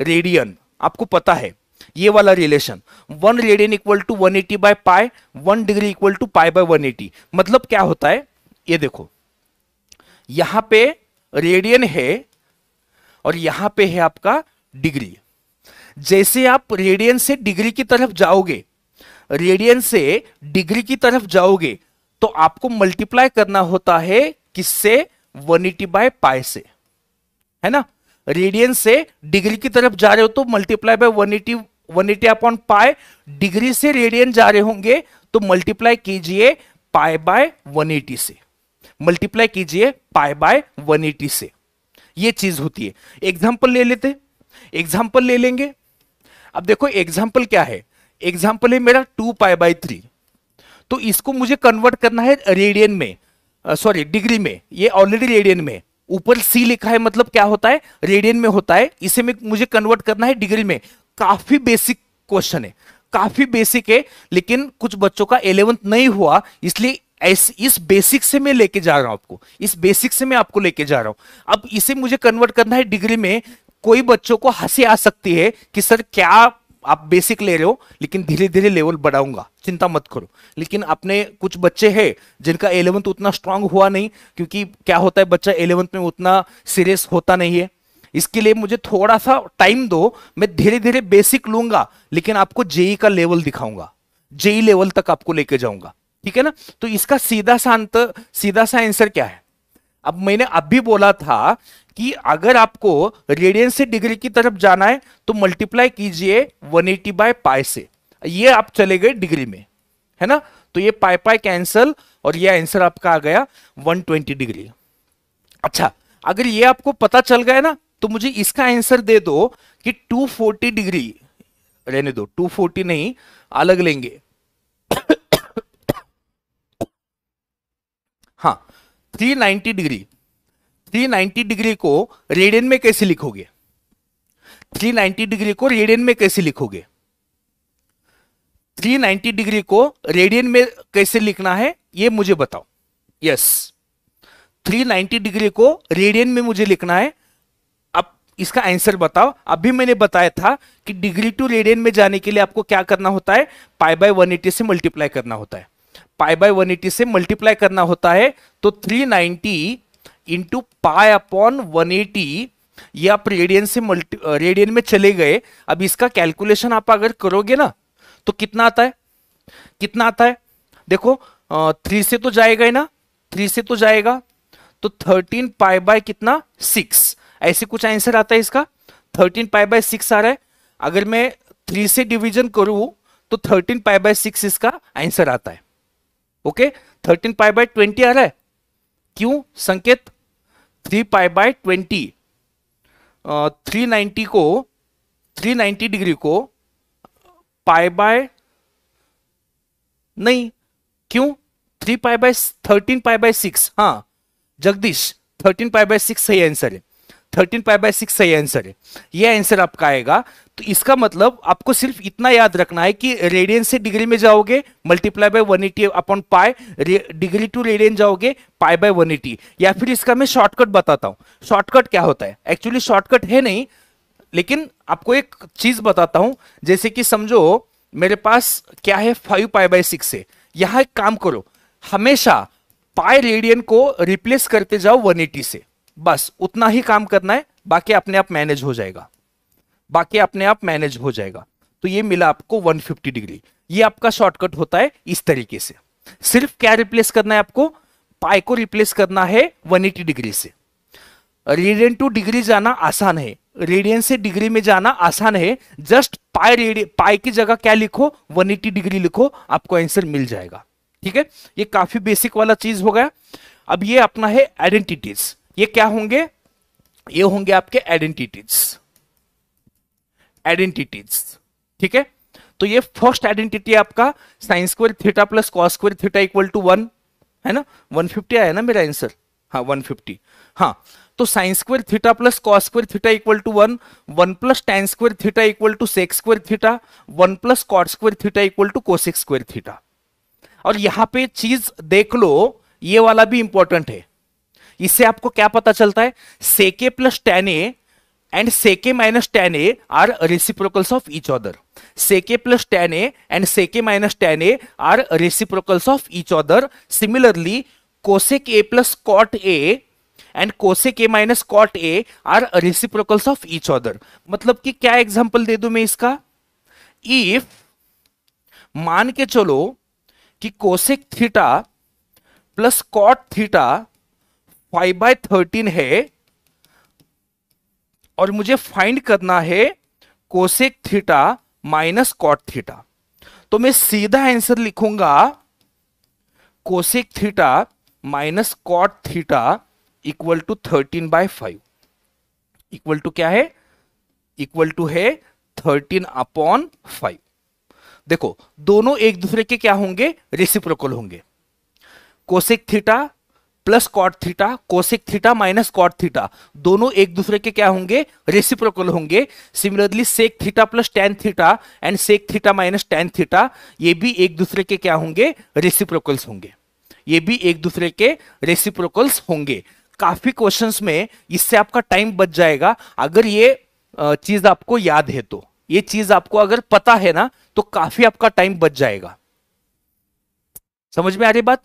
radian आपको पता है ये वाला relation one radian equal to one eighty by pi one degree equal to pi by one eighty मतलब क्या होता है ये देखो यहां पे रेडियन है और यहां पे है आपका डिग्री जैसे आप रेडियन से डिग्री की तरफ जाओगे रेडियन से डिग्री की तरफ जाओगे तो आपको मल्टीप्लाई करना होता है किससे वन एटी बाय पाए से है ना रेडियन से डिग्री की तरफ जा रहे हो तो multiply by one eighty one eighty upon pi degree से रेडियन जा रहे होंगे तो मल्टीप्लाई कीजिए पाए बाय वन एटी से मल्टीप्लाई कीजिए पाए बाय वन एटी से ये चीज होती है एग्जाम्पल ले लेते एग्जाम्पल ले लेंगे अब देखो एग्जाम्पल क्या है एग्जाम्पल है मेरा टू पाए बाय थ्री तो इसको मुझे कन्वर्ट करना है रेडियन में सॉरी डिग्री में ये ऑलरेडी रेडियन में ऊपर सी लिखा है मतलब क्या होता है रेडियन में होता है इसे में मुझे कन्वर्ट करना है डिग्री में काफी बेसिक क्वेश्चन है काफी बेसिक है लेकिन कुछ बच्चों का एलेवंथ नहीं हुआ इसलिए इस, इस बेसिक से मैं लेके जा रहा हूं आपको इस बेसिक से मैं आपको लेके जा रहा हूं अब इसे मुझे कन्वर्ट करना है डिग्री में कोई बच्चों को हंसी आ सकती है कि सर क्या आप बेसिक ले रहे हो लेकिन धीरे धीरे लेवल बढ़ाऊंगा चिंता मत करो लेकिन अपने कुछ बच्चे हैं जिनका एलेवंथ उतना स्ट्रांग हुआ नहीं क्योंकि क्या होता है बच्चा एलेवंथ में उतना सीरियस होता नहीं है इसके लिए मुझे थोड़ा सा टाइम दो मैं धीरे धीरे बेसिक लूंगा लेकिन आपको जेई e का लेवल दिखाऊंगा जेई लेवल e तक आपको लेके जाऊंगा ठीक है ना तो इसका सीधा सा सीधा सा आंसर क्या है अब मैंने अभी बोला था कि अगर आपको रेडियन से डिग्री की तरफ जाना है तो मल्टीप्लाई कीजिए 180 एटी बाय पाए से ये आप चले गए डिग्री में है ना तो ये पाई पाई कैंसल और ये आंसर आपका आ गया 120 डिग्री अच्छा अगर ये आपको पता चल गया ना तो मुझे इसका आंसर दे दो कि 240 डिग्री रहने दो 240 नहीं अलग लेंगे [coughs] हाँ 390 डिग्री 390 डिग्री को रेडियन में कैसे लिखोगे 390 डिग्री को रेडियन में कैसे लिखोगे 390 डिग्री को रेडियन में कैसे लिखना है ये मुझे बताओ यस yes. 390 डिग्री को रेडियन में मुझे लिखना है अब इसका आंसर बताओ अभी मैंने बताया था कि डिग्री टू रेडियन में जाने के लिए आपको क्या करना होता है पाई बाय 180 से मल्टीप्लाई करना होता है पाई बाय 180 से मल्टीप्लाई करना होता है तो ninety into pi upon one eighty ये आप रेडियन से मल्टी रेडियन में चले गए अब इसका कैलकुलेशन आप अगर करोगे ना तो कितना आता है कितना आता है देखो थ्री से तो जाएगा ही ना थ्री से तो जाएगा तो थर्टीन पाई बाय कितना सिक्स ऐसे कुछ आंसर आता है इसका थर्टीन पाई बाय सिक्स आ रहा है अगर मैं थ्री से डिवीजन करूं तो थर्टीन पाई बाय सिक्स इसका आंसर आता है okay thirteen pi by twenty आ रहा है क्यों Sanket three pi by twenty three ninety को थ्री नाइन्टी डिग्री को पाई बाय नहीं क्यों three pi by thirteen pi by six हाँ Jagdish thirteen pi by six सही आंसर है थर्टीन पाई बाय सिक्स सही आंसर है ये आंसर आपका आएगा तो इसका मतलब आपको सिर्फ इतना याद रखना है कि रेडियन से डिग्री में जाओगे multiply by one eighty upon pi degree to radian जाओगे पाए बाय वन एटी या फिर इसका मैं शॉर्टकट बताता हूँ शॉर्टकट क्या होता है एक्चुअली शॉर्टकट है नहीं लेकिन आपको एक चीज बताता हूँ जैसे कि समझो मेरे पास क्या है फाइव पाई बाय सिक्स है यहाँ एक काम करो हमेशा पाई रेडियन को रिप्लेस करते जाओ 180 से बस उतना ही काम करना है बाकी अपने आप मैनेज हो जाएगा बाकी अपने आप मैनेज हो जाएगा तो ये मिला आपको 150 डिग्री ये आपका शॉर्टकट होता है इस तरीके से सिर्फ क्या रिप्लेस करना है आपको पाई को रिप्लेस करना है 180 डिग्री से रेडियन टू डिग्री जाना आसान है रेडियन से डिग्री में जाना आसान है जस्ट पाई पाई की जगह क्या लिखो 180 डिग्री लिखो आपको आंसर मिल जाएगा ठीक है ये काफी बेसिक वाला चीज हो गया अब ये अपना है आइडेंटिटीज ये क्या होंगे ये होंगे आपके आइडेंटिटीज आइडेंटिटीज ठीक है तो ये फर्स्ट आइडेंटिटी आपका sine square theta plus cos square theta equal to one है ना वन फिफ्टी आया ना मेरा आंसर हाँ फिफ्टी हाँ तो sine square theta plus cos square theta equal to one one plus tan square theta equal to sec square theta one plus cot square theta equal to cosec square theta और यहां पे चीज देख लो ये वाला भी इंपॉर्टेंट है इससे आपको क्या पता चलता है sec plus tan A and sec minus tan A are reciprocals of each other sec plus tan A and sec minus tan A are reciprocals of each other similarly cosec A plus cot A and cosec A minus cot A are reciprocals of each other मतलब कि क्या example दे दू मैं इसका if मान के चलो कि cosec theta plus cot theta five by thirteen है और मुझे फाइंड करना है cosec theta minus cot theta तो मैं सीधा आंसर लिखूंगा cosec theta minus cot theta equal to thirteen by five equal to क्या है इक्वल टू है थर्टीन अपॉन फाइव देखो दोनों एक दूसरे के क्या होंगे रेसिप्रोकल होंगे cosec theta plus cot theta cosec theta minus cot theta दोनों एक दूसरे के क्या होंगे रेसिप्रोकल होंगे similarly sec theta plus tan theta and sec theta minus tan theta ये भी एक दूसरे के क्या होंगे रेसिप्रोकल्स होंगे ये भी एक दूसरे के रेसिप्रोकल्स होंगे काफी क्वेश्चंस में इससे आपका टाइम बच जाएगा अगर ये चीज आपको याद है तो ये चीज आपको अगर पता है ना तो काफी आपका टाइम बच जाएगा समझ में आ रही बात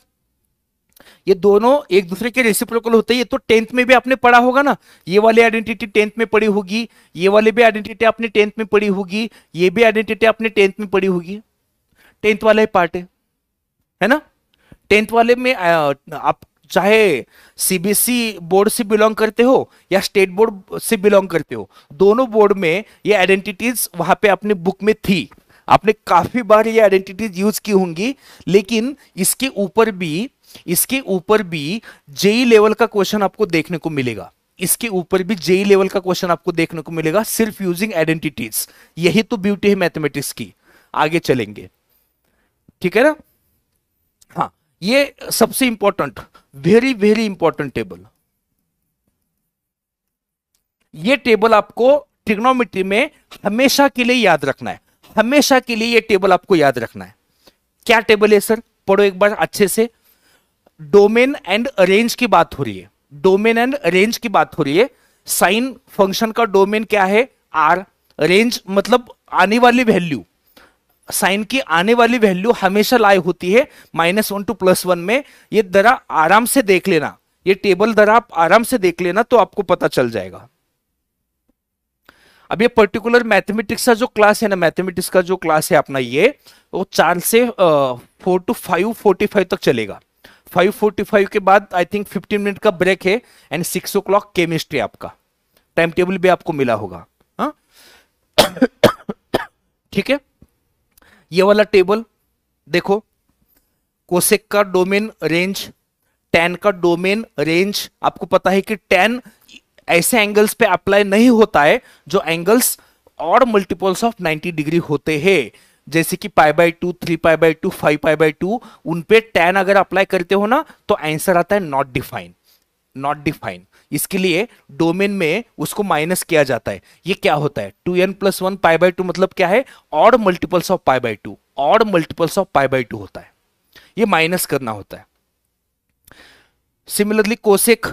ये दोनों एक दूसरे के रेसिप्रोकल होते हैं ये तो टेंथ में भी आपने पढ़ा होगा ना ये वाली आइडेंटिटी टेंथ में पढ़ी होगी ये वाली भी आइडेंटिटी आपने टेंथ में पढ़ी होगी ये भी आइडेंटिटी आपने टेंथ में पढ़ी होगी टेंथ वाला ही पार्ट है है ना टेंथ वाले में आप चाहे सीबीएसई बोर्ड से बिलोंग करते हो या स्टेट बोर्ड से बिलोंग करते हो दोनों बोर्ड में ये आइडेंटिटीज वहां पे अपने बुक में थी आपने काफी बार ये आइडेंटिटीज यूज की होंगी लेकिन इसके ऊपर भी इसके ऊपर भी जेई लेवल का क्वेश्चन आपको देखने को मिलेगा इसके ऊपर भी जेई लेवल का क्वेश्चन आपको देखने को मिलेगा सिर्फ यूजिंग आइडेंटिटीज यही तो ब्यूटी है मैथमेटिक्स की आगे चलेंगे ठीक है ना हाँ ये सबसे important very very important table ये टेबल आपको ट्रिग्नोमेट्री में हमेशा के लिए याद रखना है हमेशा के लिए ये टेबल आपको याद रखना है क्या टेबल है सर पढ़ो एक बार अच्छे से डोमेन एंड रेंज की बात हो रही है डोमेन एंड रेंज की बात हो रही है साइन फंक्शन का डोमेन क्या है आर रेंज मतलब आने वाली वैल्यू साइन की आने वाली वैल्यू हमेशा लाई होती है minus one to plus one में ये दरा आराम से देख लेना ये टेबल दरा आप आराम से देख लेना तो आपको पता चल जाएगा अब ये पर्टिकुलर मैथमेटिक्स का जो क्लास है ना मैथमेटिक्स का जो क्लास है अपना ये वो चार से four to five forty five तक चलेगा 5:45 के बाद आई थिंक 15 मिनट का ब्रेक है and six o'clock chemistry आपका टाइम टेबल भी आपको मिला होगा हाँ? ठीक है ये वाला टेबल देखो कोसेक का डोमेन रेंज टेन का डोमेन रेंज आपको पता है कि टेन ऐसे एंगल्स पे अप्लाई नहीं होता है जो एंगल्स और मल्टीपल्स ऑफ 90 डिग्री होते हैं जैसे कि pi by two three pi by two five pi by two उनपे टेन अगर अप्लाई करते हो ना तो आंसर आता है नॉट डिफाइन नॉट डिफाइन इसके लिए डोमेन में उसको माइनस किया जाता है ये क्या होता है two n plus one pi by two मतलब क्या है odd multiples of pi by two odd multiples of pi by two होता है ये माइनस करना होता है सिमिलरली कोसेक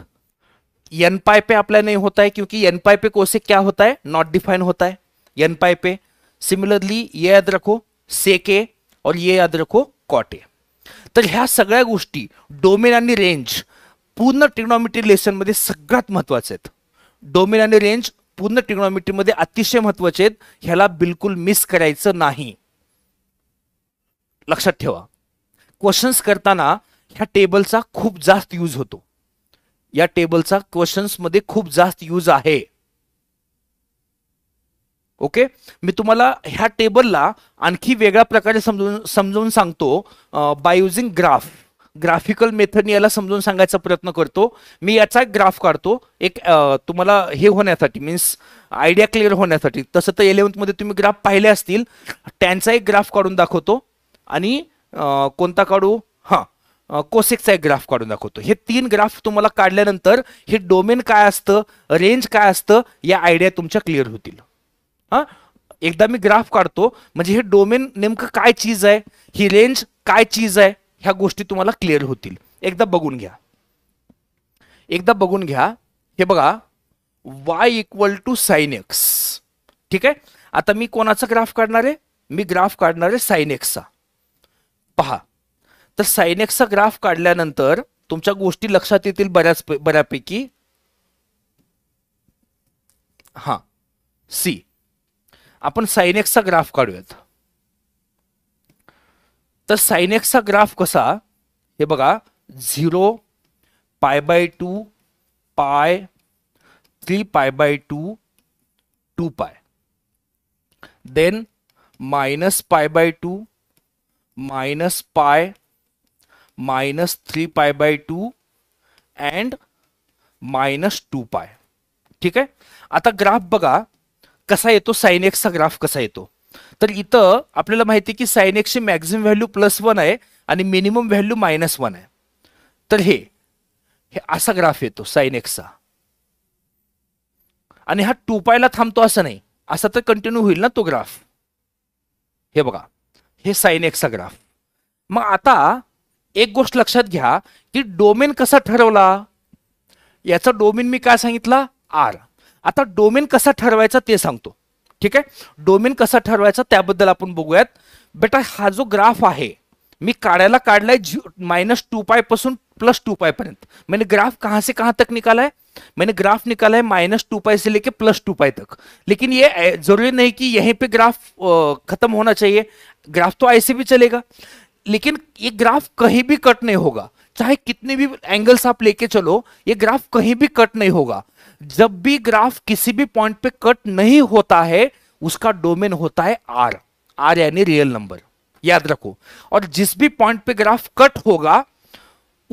एन पाई पे अप्लाई नहीं होता है क्योंकि एन पाई पे कोसेक क्या होता है नॉट डिफाइन होता है एन पाई पे सिमिलरली ये याद रखो सेके और ये याद रखो कॉटे तर ह्या सगळ्या गोष्टी डोमेन आणि रेंज पूर्ण लेसन लेसनमध्ये सगळ्यात महत्त्वाचे आहेत डोमेन आणि रेंज पूर्ण टिग्नॉमिट्रीमध्ये अतिशय महत्त्वाचे आहेत ह्याला बिलकुल मिस करायचं नाही लक्षात ठेवा क्वेश्चन्स करताना ह्या टेबलचा खूप जास्त यूज होतो या टेबलचा क्वेश्चन्समध्ये खूप जास्त यूज आहे ओके मी तुम्हाला ह्या टेबलला आणखी वेगळ्या प्रकारे समजून समजवून सांगतो बाय युझिंग ग्राफ ग्राफिकल मेथडने याला समजून सांगायचा प्रयत्न करतो मी याचा एक ग्राफ काढतो एक तुम्हाला हे होण्यासाठी मीन्स आयडिया क्लिअर होण्यासाठी तसं तर इलेवन्थमध्ये तुम्ही ग्राफ पाहिले असतील त्यांचा एक ग्राफ काढून दाखवतो आणि कोणता काढू हां कोसेकचा एक ग्राफ काढून दाखवतो हे तीन ग्राफ तुम्हाला काढल्यानंतर हे डोमेन काय असतं रेंज काय असतं या आयडिया तुमच्या क्लिअर होतील हा एकदा मी ग्राफ काढतो म्हणजे हे डोमेन नेमकं काय चीज आहे ही रेंज काय चीज आहे ह्या गोष्टी तुम्हाला क्लिअर होतील एकदा बघून घ्या एकदा बघून घ्या हे बघा y equal to sine x x ठीक आहे आता मी कोणाचा ग्राफ काढणार आहे मी ग्राफ काढणार आहे सायनेक्सचा एक्सचा पहा तर सायनेक्सचा एक्सचा ग्राफ काढल्यानंतर तुमच्या गोष्टी लक्षात येतील बऱ्याच बऱ्यापैकी हां सी आपण सायनेक्सचा ग्राफ काढूयात तर सायनेक्सचा ग्राफ कसा बीरो बघा zero pi by two pi three pi by two two pi then minus pi by two minus pi minus three pi by two and minus two pi ठीक है आता ग्राफ बगा कसा येतो सायनेक्सचा ग्राफ कसा येतो तर इथं आपल्याला माहिती की साईन एक्सची मॅक्झिमम व्हॅल्यू प्लस वन आहे आणि मिनिमम व्हॅल्यू मायनस वन आहे तर हे हे असा ग्राफ येतो सायनेक्सचा आणि हा टू थांबतो असं नाही असा तर कंटिन्यू होईल ना तो ग्राफ हे बघा हे सायनेक्सचा ग्राफ मग आता एक गोष्ट लक्षात घ्या की डोमेन कसा ठरवला याचा डोमेन मी काय सांगितला आर आता डोमेन कसा ठरवायचा ते सांगतो ठीक आहे डोमेन कसा ठरवायचा त्याबद्दल आपण बघूयात बेटा हा जो ग्राफ आहे मी काढायला काढलाय माइनस टू पाई पासून प्लस टू पाई पर्यंत मैंने ग्राफ कहाँ से कहाँ तक निकाला है मैंने ग्राफ निकाला है माइनस टू पाई से लेके प्लस टू पाई तक लेकिन ये जरूरी नहीं कि यहीं पे ग्राफ खत्म होना चाहिए ग्राफ तो ऐसे भी चलेगा लेकिन ये ग्राफ कहीं भी कट नहीं होगा चाहे कितने भी एंगल्स आप लेके चलो ये ग्राफ कहीं भी कट नहीं होगा जब भी ग्राफ किसी भी पॉइंट पे कट नहीं होता है उसका डोमेन होता है आर आर यानी रियल नंबर याद रखो और जिस भी पॉइंट पे ग्राफ कट होगा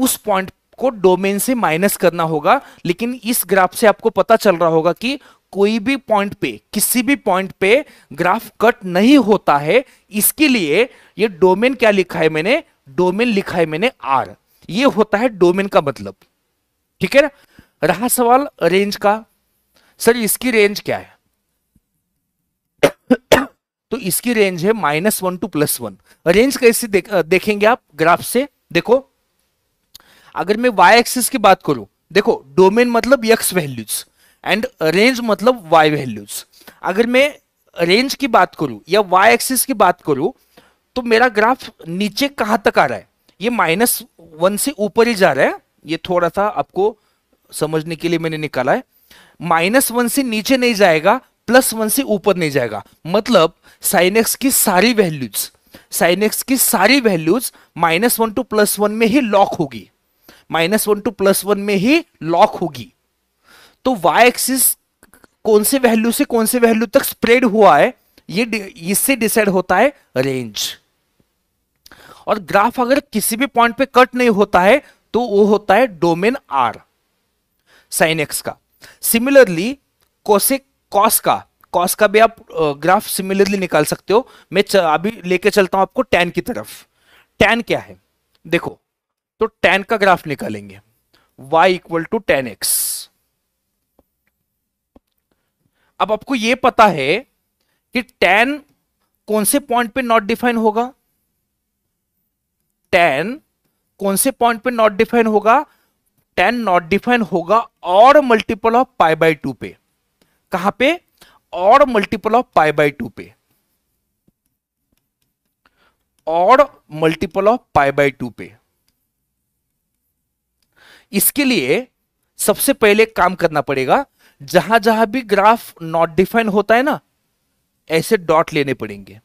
उस पॉइंट को डोमेन से माइनस करना होगा लेकिन इस ग्राफ से आपको पता चल रहा होगा कि कोई भी पॉइंट पे किसी भी पॉइंट पे ग्राफ कट नहीं होता है इसके लिए ये डोमेन क्या लिखा है मैंने डोमेन लिखा है मैंने आर ये होता है डोमेन का मतलब ठीक है ना रहा सवाल रेंज का सर इसकी रेंज क्या है तो इसकी रेंज है minus one to plus one range कैसे देख, देखेंगे आप ग्राफ से देखो अगर मैं वाई एक्सिस की बात करूं देखो डोमेन मतलब यक्स वैल्यूज एंड रेंज मतलब वाई वैल्यूज अगर मैं रेंज की बात करूं या वाई एक्सिस की बात करूं तो मेरा ग्राफ नीचे कहां तक आ रहा है ये माइनस वन से ऊपर ही जा रहा है ये थोड़ा सा आपको समझने के लिए मैंने निकाला है माइनस वन से नीचे नहीं जाएगा प्लस वन से ऊपर नहीं जाएगा मतलब साइन एक्स की सारी वैल्यूज साइन एक्स की सारी values minus one to plus one में ही लॉक होगी minus one to plus one में ही लॉक होगी तो वाई एक्सिस कौन से वैल्यू से कौन से वैल्यू तक स्प्रेड हुआ है ये इससे डिसाइड होता है रेंज और ग्राफ अगर किसी भी पॉइंट पे कट नहीं होता है तो वो होता है डोमेन आर साइन एक्स का सिमिलरली कोसेक कॉस का कॉस का भी आप ग्राफ सिमिलरली निकाल सकते हो मैं अभी लेके चलता हूं आपको टैन की तरफ टैन क्या है देखो तो टैन का ग्राफ निकालेंगे y equal to tan x अब आपको यह पता है कि टैन कौन से पॉइंट पे नॉट डिफाइन होगा टैन कौन से पॉइंट पे नॉट डिफाइन होगा टेन नॉट डिफाइन होगा और multiple of pi by two पे कहा पे और multiple of pi by two पे और multiple of pi by two पे इसके लिए सबसे पहले काम करना पड़ेगा जहां जहां भी ग्राफ नॉट डिफाइन होता है ना ऐसे डॉट लेने पड़ेंगे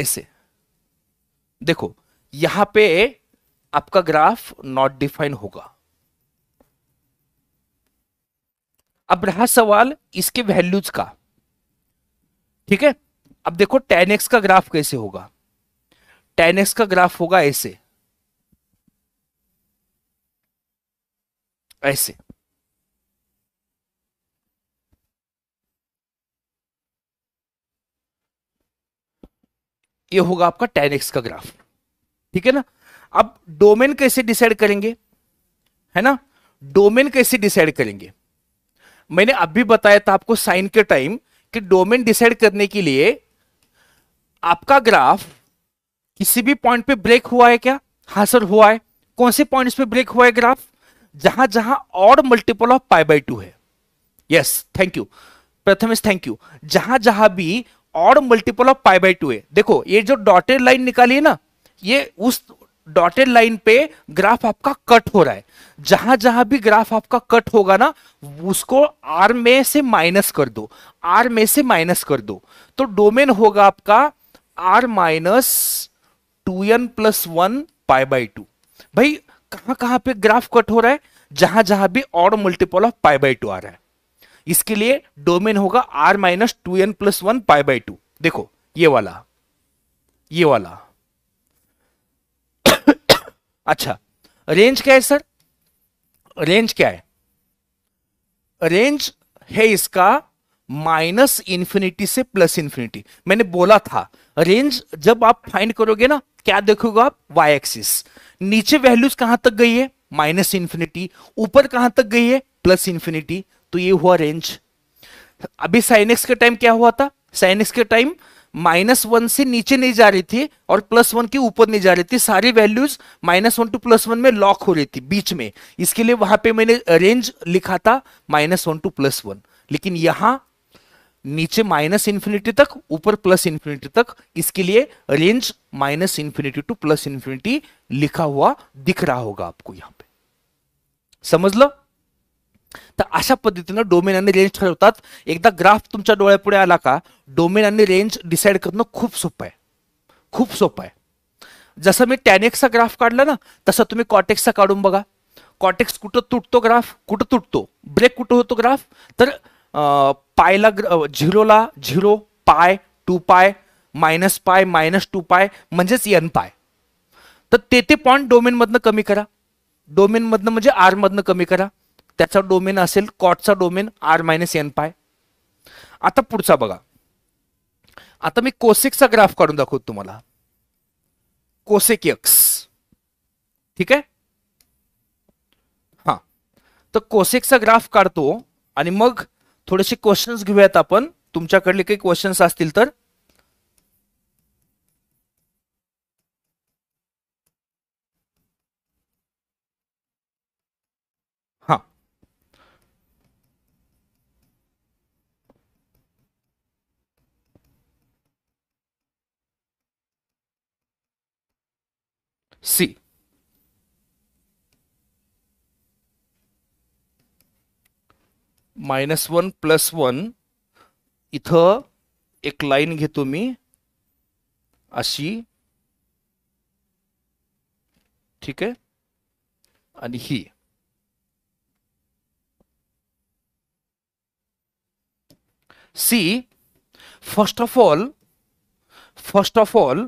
ऐसे देखो यहां पे आपका ग्राफ नॉट डिफाइन होगा अब रहा सवाल इसके वैल्यूज का ठीक है अब देखो टेन एक्स का ग्राफ कैसे होगा टेन एक्स का ग्राफ होगा ऐसे ऐसे ये होगा आपका टेन एक्स का ग्राफ ठीक है ना अब डोमेन कैसे डिसाइड करेंगे है ना डोमेन कैसे डिसाइड करेंगे मैंने अभी बताया था आपको साइन के टाइम कि डोमेन डिसाइड करने के लिए आपका ग्राफ किसी भी पॉइंट पे ब्रेक हुआ है क्या हाँ सर हुआ है कौन से पॉइंट्स पे ब्रेक हुआ है ग्राफ जहां जहां odd multiple of pi by two है yes thank you Pratham is thank you जहां जहां भी odd multiple of pi by two है देखो ये जो डॉटेड लाइन निकाली है ना ये उस डॉटेड लाइन पे ग्राफ आपका कट हो रहा है जहां जहां भी ग्राफ आपका कट होगा ना उसको आर में से माइनस कर दो आर में से माइनस कर दो तो डोमेन होगा आपका R minus two n plus one pi by two भाई कहां कहां पे ग्राफ कट हो रहा है जहां जहां भी odd multiple of pi by two आ रहा है इसके लिए डोमेन होगा R minus two n plus one pi by two देखो ये वाला ये वाला अच्छा रेंज क्या है सर रेंज क्या है रेंज है इसका माइनस इंफिनिटी से प्लस इंफिनिटी मैंने बोला था रेंज जब आप फाइंड करोगे ना क्या देखोगे आप वाई एक्सिस नीचे वैल्यूज कहां तक गई है माइनस इंफिनिटी ऊपर कहां तक गई है प्लस इंफिनिटी तो ये हुआ रेंज अभी साइनेक्स का टाइम क्या हुआ था साइनेक्स के टाइम माइनस वन से नीचे नहीं जा रही थी और प्लस वन के ऊपर नहीं जा रही थी सारी values minus one to plus one में लॉक हो रही थी बीच में इसके लिए वहां पे मैंने रेंज लिखा था minus one to plus one लेकिन यहां नीचे माइनस इन्फिनिटी तक ऊपर प्लस इन्फिनिटी तक इसके लिए range minus infinity to plus infinity लिखा हुआ दिख रहा होगा आपको यहां पर समझ लो तर अशा पद्धतीनं डोमेन आणि रेंज ठरवतात एकदा ग्राफ तुमच्या डोळ्यापुढे आला का डोमेन आणि रेंज डिसाईड करणं खूप सोपं आहे खूप सोपं आहे जसं मी टॅनेक्सचा ग्राफ काढला ना तसं तुम्ही कॉटेक्सचा काढून बघा कॉटेक्स कुठं तुटतो ग्राफ कुठं तुटतो ब्रेक कुठं होतो ग्राफ तर पायला झिरोला zero pi two pi minus pi minus two pi म्हणजेच एन पाय तर ते ते पॉईंट डोमेनमधनं कमी करा डोमेनमधनं म्हणजे आरमधनं कमी करा त्याचा डोमेन असेल कॉटचा domain R minus n pi आता पुढचा बघा आता मी कोसेकचा ग्राफ काढून दाखवतो तुम्हाला कोसेक यक्स ठीक आहे हां तर कोसेकचा ग्राफ काढतो आणि मग थोडेसे क्वेश्चन्स घेऊयात आपण तुमच्याकडले काही क्वेश्चन्स असतील तर C. Minus one plus one इथं एक लाईन घेतो मी अशी ठीक आहे आणि ही सी first of all first of all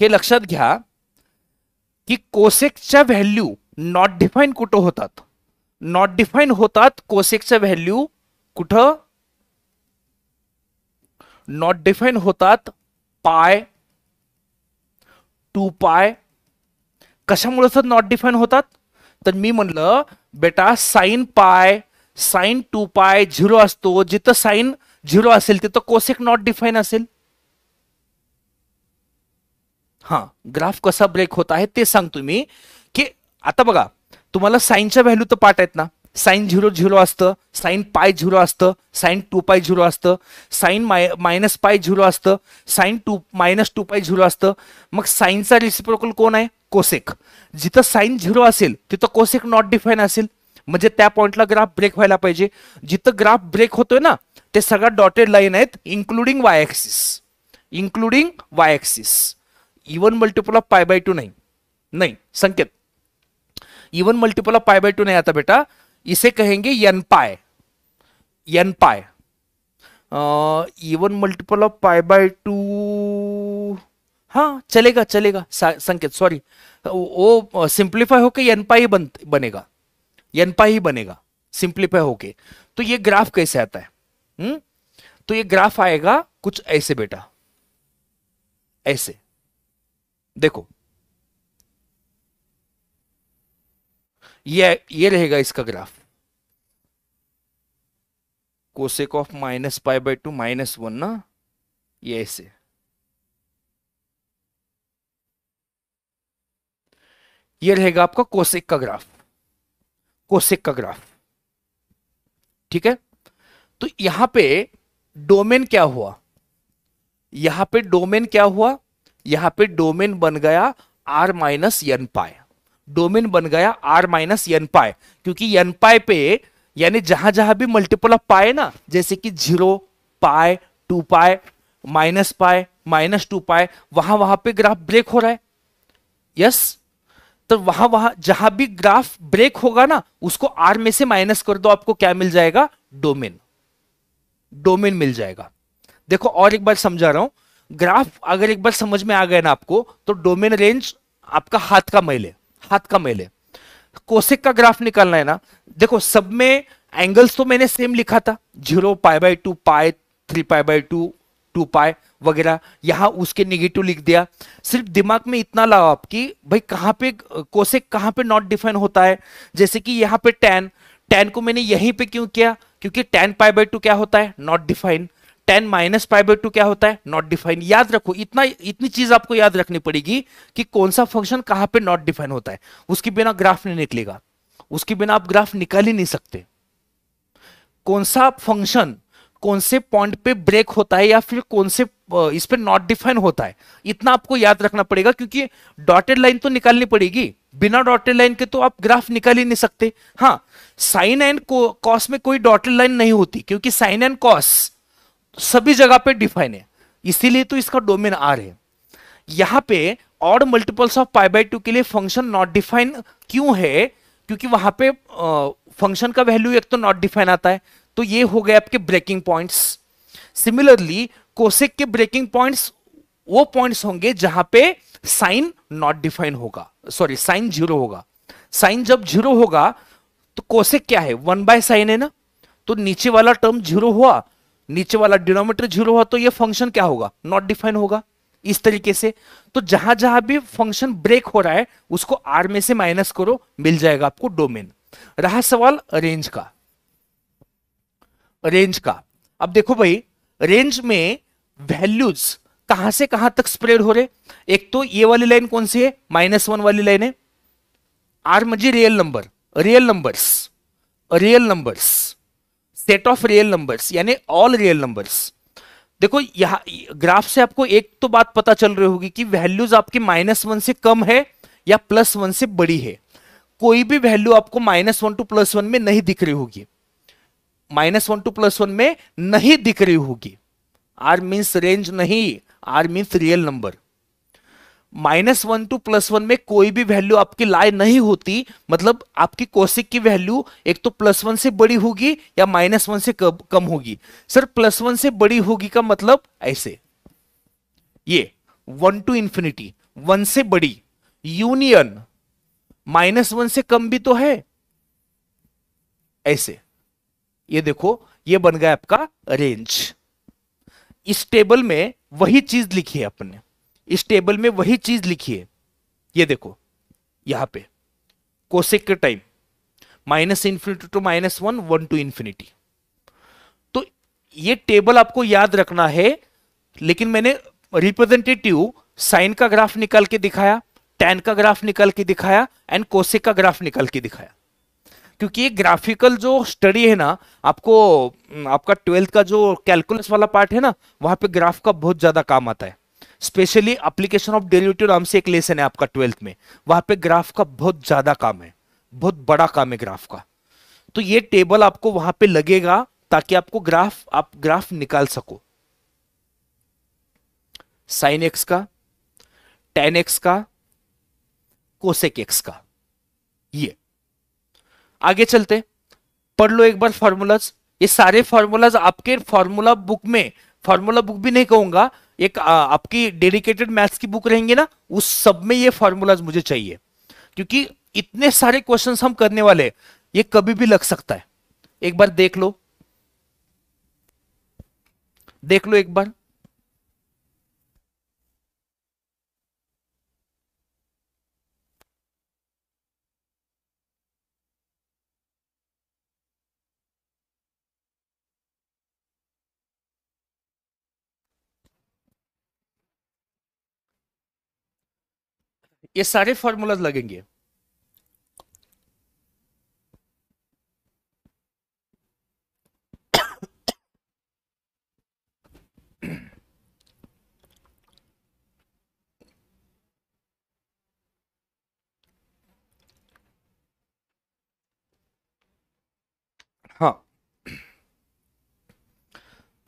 हे लक्षात घ्या की कोसेकच्या व्हॅल्यू नॉट डिफाईन कुठं होतात नॉट डिफाईन होतात कोसेकच्या व्हॅल्यू कुठं नॉट डिफाईन होतात पाय टू पाय कशामुळे नॉट डिफाईन होतात तर मी म्हणलं बेटा sine pi sine two pi zero असतो जिथं साईन झिरो असेल तिथं कोसेक नॉट डिफाईन असेल हां ग्राफ कसा ब्रेक होत आहे ते सांगतो मी की आता बघा तुम्हाला साईनच्या व्हॅल्यू तर पाठ आहेत ना साईन झिरो झिरो असतं साईन पाय झिरो असतं साईन टू पाय झिरो असतं sine my minus pi zero असतं sine two minus two pi zero असतं मग साईनचा रिसिप्रोकल कोण आहे कोसेक जिथं साईन झिरो असेल तिथं कोसेक नॉट डिफाईन असेल म्हणजे त्या पॉईंटला ग्राफ ब्रेक व्हायला पाहिजे जिथं ग्राफ ब्रेक होतोय ना ते सगळ्या डॉटेड लाईन आहेत including y axis including y axis even multiple of pi by two नहीं नहीं Sanket even multiple of pi by two नहीं आता बेटा इसे कहेंगे n pi n pi even multiple of pi by two हाँ चलेगा चलेगा संकेत सॉरी वो सिंप्लीफाई होके एन पाई बन बनेगा एन पाई ही बनेगा सिंप्लीफाई होके तो ये ग्राफ कैसे आता है हुँ? हम्म? तो ये ग्राफ आएगा कुछ ऐसे बेटा ऐसे देखो ये ये रहेगा इसका graph cosec of minus pi by two minus one ना ये ऐसे ये रहेगा आपका कोसेक का ग्राफ कोसेक का ग्राफ ठीक है तो यहां पे डोमेन क्या हुआ यहां पे डोमेन क्या हुआ यहां पे डोमेन बन गया R minus n pi domain बन गया आर माइनस एन पाए क्योंकि एन पाए पे यानी जहां जहां भी मल्टीपल ऑफ पाए ना जैसे कि जीरो पाए to pi minus pi minus two पाए वहां वहां पे ग्राफ ब्रेक हो रहा है यस तो वहां वहां जहां भी ग्राफ ब्रेक होगा ना उसको आर में से माइनस कर दो आपको क्या मिल जाएगा डोमेन डोमेन मिल जाएगा देखो और एक बार समझा रहा हूं ग्राफ अगर एक बार समझ में आ गया ना आपको तो डोमेन रेंज आपका हाथ का मेल है हाथ का मेल है कोसेक का ग्राफ निकालना है ना देखो सब में एंगल्स तो मैंने सेम लिखा था zero pi by two pi three pi by two two pi वगैरह यहां उसके निगेटिव लिख दिया सिर्फ दिमाग में इतना लाओ आप कि भाई कहां पे कोसेक कहाँ पे नॉट डिफाइन होता है जैसे कि यहाँ पे टेन टेन को मैंने यहीं पे क्यों किया क्योंकि टेन पाई बाई टू क्या होता है not define tan minus pi by two क्या होता है नॉट डिफाइन याद रखो इतना इतनी चीज आपको याद रखनी पड़ेगी कि कौन सा फंक्शन कहां पे नॉट डिफाइन होता है उसके बिना ग्राफ नहीं निकलेगा उसके बिना आप ग्राफ निकाल ही नहीं सकते कौन सा फंक्शन कौन से पॉइंट पे ब्रेक होता है या फिर कौन से इस पर नॉट डिफाइन होता है इतना आपको याद रखना पड़ेगा क्योंकि डॉटेड लाइन तो निकालनी पड़ेगी बिना डॉटेड लाइन के तो आप ग्राफ निकाल ही नहीं सकते हाँ साइन एंड कॉस में कोई डॉटेड लाइन नहीं होती क्योंकि साइन एंड कॉस सभी जगह पे डिफाइन है इसीलिए तो इसका डोमेन आर है यहां पे odd multiples of pi by two के लिए फंक्शन नॉट डिफाइन क्यों है क्योंकि वहां पे फंक्शन का वैल्यू एक तो नॉट डिफाइन आता है तो ये हो गया आपके ब्रेकिंग पॉइंट्स सिमिलरली कोसेक के ब्रेकिंग पॉइंट्स वो पॉइंट्स होंगे जहां पे साइन नॉट डिफाइन होगा सॉरी साइन जीरो होगा साइन जब जीरो होगा तो कोसेक क्या है वन बाय साइन है ना तो नीचे वाला टर्म जीरो हुआ नीचे वाला डिनोमीटर जीरो हुआ तो ये फंक्शन क्या होगा नॉट डिफाइन होगा इस तरीके से तो जहां जहां भी फंक्शन ब्रेक हो रहा है उसको आर में से माइनस करो मिल जाएगा आपको डोमेन रहा सवाल रेंज का रेंज का अब देखो भाई रेंज में वैल्यूज कहां से कहां तक स्प्रेड हो रहे एक तो ये वाली लाइन कौन सी है माइनस वन वाली लाइन है आर मजी real number real numbers real numbers set of real numbers यानी ऑल रियल नंबर्स देखो यहाँ ग्राफ से आपको एक तो बात पता चल रही होगी कि वैल्यूज आपके माइनस वन से कम है या प्लस वन से बड़ी है कोई भी वैल्यू आपको minus one to plus one में नहीं दिख रही होगी minus one to plus one में नहीं दिख रही होगी आर मीन्स रेंज नहीं R means real number minus one to plus one में कोई भी वैल्यू आपकी लाई नहीं होती मतलब आपकी कोशिक की वैल्यू एक तो प्लस वन से बड़ी होगी या माइनस वन से कम होगी सर प्लस वन से बड़ी होगी का मतलब ऐसे ये वन टू इंफिनिटी वन से बड़ी यूनियन माइनस वन से कम भी तो है ऐसे ये देखो ये बन गया आपका रेंज इस टेबल में वही चीज लिखी है आपने इस टेबल में वही चीज लिखी है ये देखो यहां पे कोसेक के time minus infinity to minus one one to infinity तो ये टेबल आपको याद रखना है लेकिन मैंने रिप्रेजेंटेटिव साइन का ग्राफ निकाल के दिखाया टेन का ग्राफ निकाल के दिखाया एंड कोसेक का ग्राफ निकाल के दिखाया क्योंकि ये ग्राफिकल जो स्टडी है ना आपको आपका ट्वेल्थ का जो कैलकुलस वाला पार्ट है ना वहां पे ग्राफ का बहुत ज्यादा काम आता है स्पेशली अप्लीकेशन ऑफ डेरिवेटिव नाम से एक लेसन है आपका ट्वेल्थ में वहां पे ग्राफ का बहुत ज्यादा काम है बहुत बड़ा काम है ग्राफ का तो ये टेबल आपको वहां पे लगेगा ताकि आपको ग्राफ आप ग्राफ निकाल सको साइन एक्स का टेन एक्स का कोसेक एक्स का ये आगे चलते पढ़ लो एक बार फॉर्मूलाज ये सारे फॉर्मूलाज आपके फॉर्मूला बुक में फॉर्मूला बुक भी नहीं कहूंगा एक आपकी डेडिकेटेड मैथ्स की बुक रहेंगे ना उस सब में ये फॉर्मूलाज मुझे चाहिए क्योंकि इतने सारे क्वेश्चंस हम करने वाले ये कभी भी लग सकता है एक बार देख लो देख लो एक बार ये सारे फॉर्मूलाज लगेंगे हाँ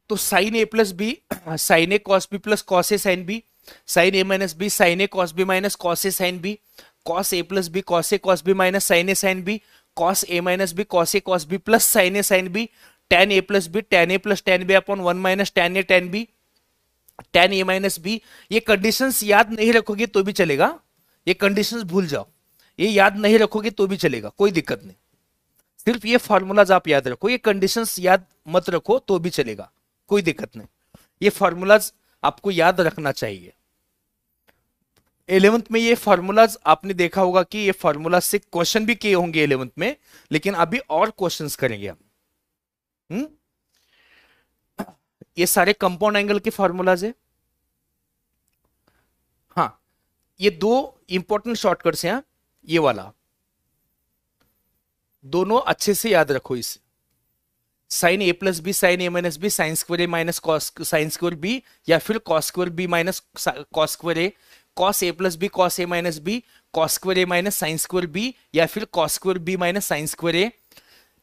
तो sine A plus B sine A cos B plus cos A sine B sine A minus B sine A cos B minus cos A sine B cos A plus B cos A cos B minus sine A sine B cos A minus B cos A cos B plus sine A sine B tan A plus B tan A plus tan B upon one minus tan A ten B tan A minus B ये condition याद नहीं रखोगे तो भी चलेगा ये condition भूल जाओ ये याद नहीं रखोगे तो भी चलेगा कोई दिक्कत नहीं सिर्फ ये फॉर्मूलाज आप याद रखो ये कंडीशंस याद मत रखो तो भी चलेगा कोई दिक्कत नहीं ये फॉर्मूलाज आपको याद रखना चाहिए इलेवंथ में ये फॉर्मूलाज आपने देखा होगा कि ये फॉर्मूला से क्वेश्चन भी किए होंगे इलेवंथ में लेकिन अभी और क्वेश्चंस करेंगे हम हम्म? ये सारे कंपाउंड एंगल के फॉर्मूलाज है हाँ ये दो इंपॉर्टेंट शॉर्टकट्स हैं हाँ, ये वाला दोनों अच्छे से याद रखो इसे sine A plus B sine A minus B sine square A minus cos sine square B या फिर cos B minus cos square A cos A plus B cos A minus B cos square A minus sine square B या फिर cos square B minus sine square A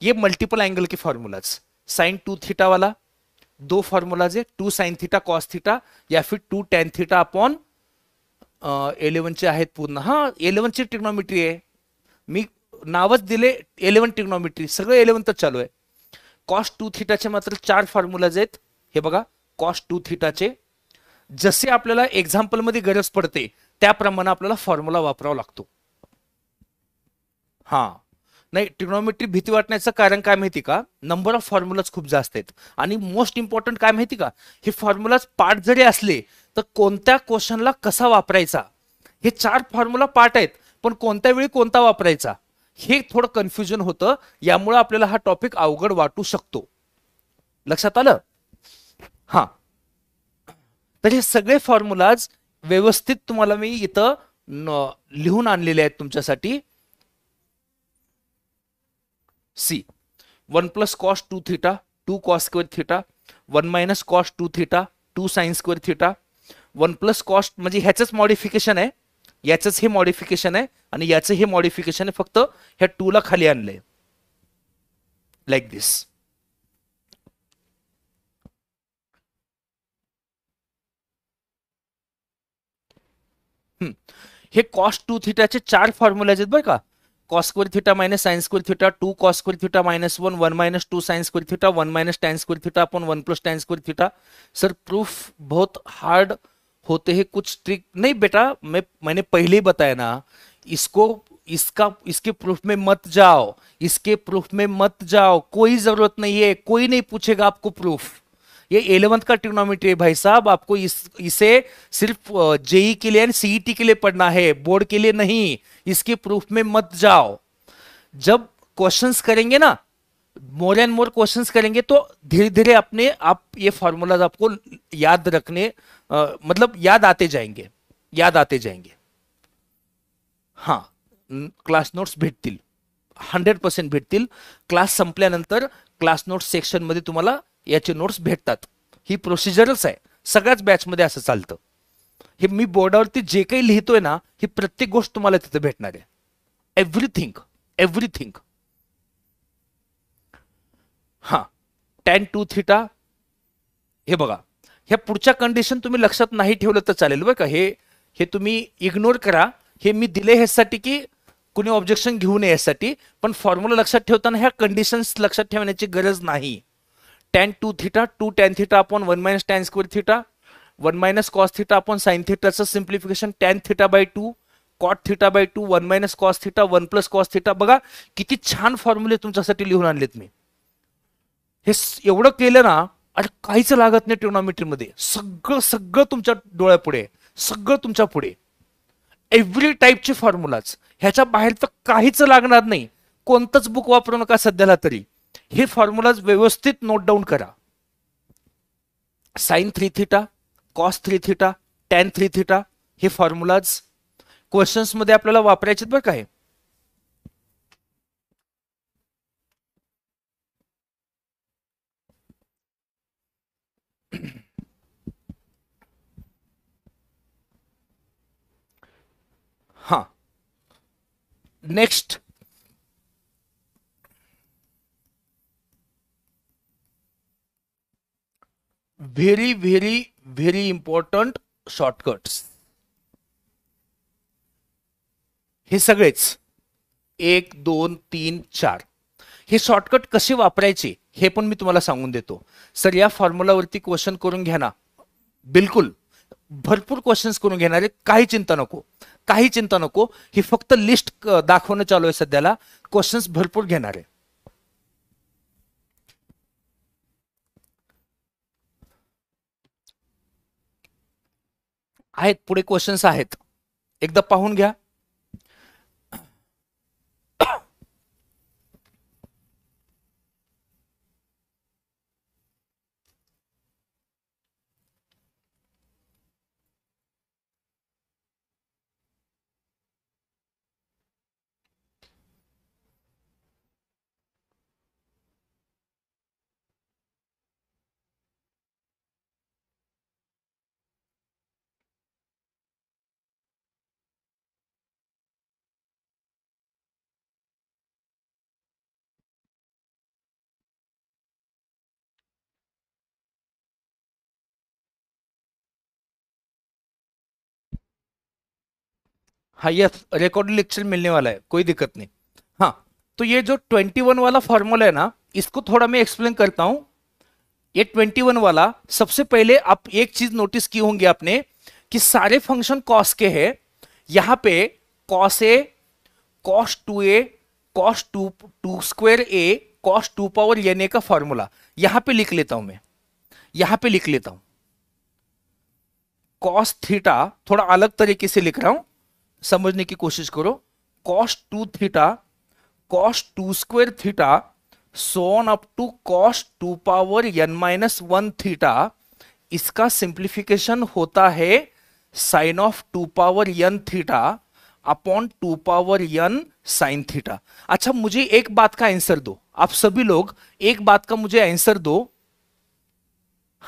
ये multiple angle के formulas sine two theta वाला दो formulas है two sine theta cos theta या फिर to tan theta upon चे आहेत पूर्ण हां ची टिक्नॉमेट्री आहे मी नावच दिले इलेवन टिक्नॉमेट्री सगळं इलेवन तर चालू आहे कॉस्ट टू थिटाचे मात्र चार फॉर्म्युलाज आहेत हे बघा कॉस्ट टू थिटाचे जसे आपल्याला एक्झाम्पलमध्ये गरज पडते त्याप्रमाणे आपल्याला फॉर्म्युला वापरावा लागतो हा नाही ट्रिग्नोमेट्री भीती वाटण्याचं कारण काय माहिती का नंबर ऑफ फॉर्म्युलाज खूप जास्त आहेत आणि मोस्ट इम्पॉर्टंट काय माहिती का हे फॉर्म्युलाज पार्ट जरी असले तर कोणत्या क्वेश्चनला कसा वापरायचा हे चार फॉर्म्युला पार्ट आहेत पण कोणत्या वेळी कोणता वापरायचा हे थोडं कन्फ्युजन होतं यामुळे आपल्याला हा टॉपिक अवघड वाटू शकतो लक्षात आलं हा तर हे सगळे फॉर्म्युलाज व्यवस्थित तुम्हाला मी इथं लिहून आणलेले आहेत तुमच्यासाठी see one plus cos two theta two cos square theta one minus cos two theta two sines square theta one plus cos म्हणजे ह्याच मॉडिफिकेशन आहे याचंच हे मॉडिफिकेशन आहे आणि याचं हे मॉडिफिकेशन आहे फक्त ह्या टूला खाली आणलंय लाईक दिस हे कॉस टू थिटाचे चार फॉर्म्युले आहेत बरं का square theta minus sines square theta two cos square theta minus one one minus two sines square theta one minus tan square theta आपण one plus tan square theta sir proof बहुत hard होते हैं कुछ ट्रिक नहीं बेटा मैं मैंने पहले ही बताया ना इसको इसका इसके प्रूफ में मत जाओ इसके प्रूफ में मत जाओ कोई जरूरत नहीं है कोई नहीं पूछेगा आपको प्रूफ ये एलेवंथ का ट्रिग्नोमेट्री है भाई साहब आपको इस इसे सिर्फ जेई e के लिए सीईटी e के लिए पढ़ना है बोर्ड के लिए नहीं इसके प्रूफ में मत जाओ जब क्वेश्चंस करेंगे ना मोर एंड मोर क्वेश्चंस करेंगे तो धीरे धीरे अपने आप ये फार्मूलाज आपको याद रखने आ, मतलब याद आते जाएंगे याद आते जाएंगे हां क्लास नोट्स भेटतील हंड्रेड पर्सेंट भेटतील क्लास संपल्यानंतर क्लास नोट्स मध्ये तुम्हाला याचे नोट्स भेटतात ही प्रोसिजरच आहे सगळ्याच बॅचमध्ये असं चालतं हे मी बोर्डावरती जे काही लिहितोय ना ही प्रत्येक गोष्ट तुम्हाला तिथे भेटणार आहे एव्हरीथिंग एव्हरीथिंग हा टॅन टू थिटा हे बघा ह्या पुढच्या कंडिशन तुम्ही लक्षात नाही ठेवलं तर चालेल बरं का हे हे तुम्ही इग्नोर करा हे मी दिले ह्यासाठी की कुणी ऑब्जेक्शन घेऊ नये यासाठी पण फॉर्म्युला लक्षात ठेवताना ह्या कंडिशन्स लक्षात ठेवण्याची गरज नाही tan two theta two tan theta आपण one minus tan square theta one minus cos theta आपण साईन थिटाचं simplification tan theta by two cot theta by two one minus cos theta one plus cos theta बघा किती छान फॉर्म्युले तुमच्यासाठी लिहून आणलेत मी हे एवढं केलं ना आणि काहीच लागत नाही ट्रिग्नॉमेट्रीमध्ये सगळं सगळं तुमच्या डोळ्यापुढे सगळं तुमच्या पुढे एव्हरी टाईपचे फॉर्म्युलाज ह्याच्या बाहेर तर काहीच लागणार नाही कोणतंच बुक वापरू नका सध्याला तरी हे फॉर्म्युलाज व्यवस्थित नोट डाऊन करा sine three theta cos three theta tan three theta हे फॉर्म्युलाज क्वेश्चन्समध्ये आपल्याला वापरायचे बरं काय next very very very important shortcuts हे सगळेच एक दोन तीन चार हे शॉर्टकट कसे वापरायचे हे पण मी तुम्हाला सांगून देतो सर या फॉर्म्युलावरती क्वेश्चन करून घ्या ना बिलकुल भरपूर क्वेश्चन्स करून घेणारे काही चिंता नको काही चिंता नको ही फक्त लिस्ट दाखवणं चालू आहे सध्याला क्वेश्चन्स भरपूर घेणार आहे आहेत पुढे क्वेश्चन्स आहेत एकदा पाहून घ्या हाईएस्ट रिकॉर्ड इलेक्शन मिलने वाला है कोई दिक्कत नहीं हाँ तो ये जो 21 वाला फॉर्मूला है ना इसको थोड़ा मैं एक्सप्लेन करता हूं ये 21 वाला सबसे पहले आप एक चीज नोटिस की होंगी आपने कि सारे फंक्शन कॉस के है यहां पे cos A cos two A cos two two square A cos two power n A का फॉर्मूला यहां पे लिख लेता हूं मैं यहां पे लिख लेता हूं कॉस थीटा थोड़ा अलग तरीके से लिख रहा हूं समझने की कोशिश करो cos two theta cos two square theta so on up to cos two power n minus one theta इसका सिंप्लीफिकेशन होता है sine of two power n theta upon two power n sine theta अच्छा मुझे एक बात का आंसर दो आप सभी लोग एक बात का मुझे आंसर दो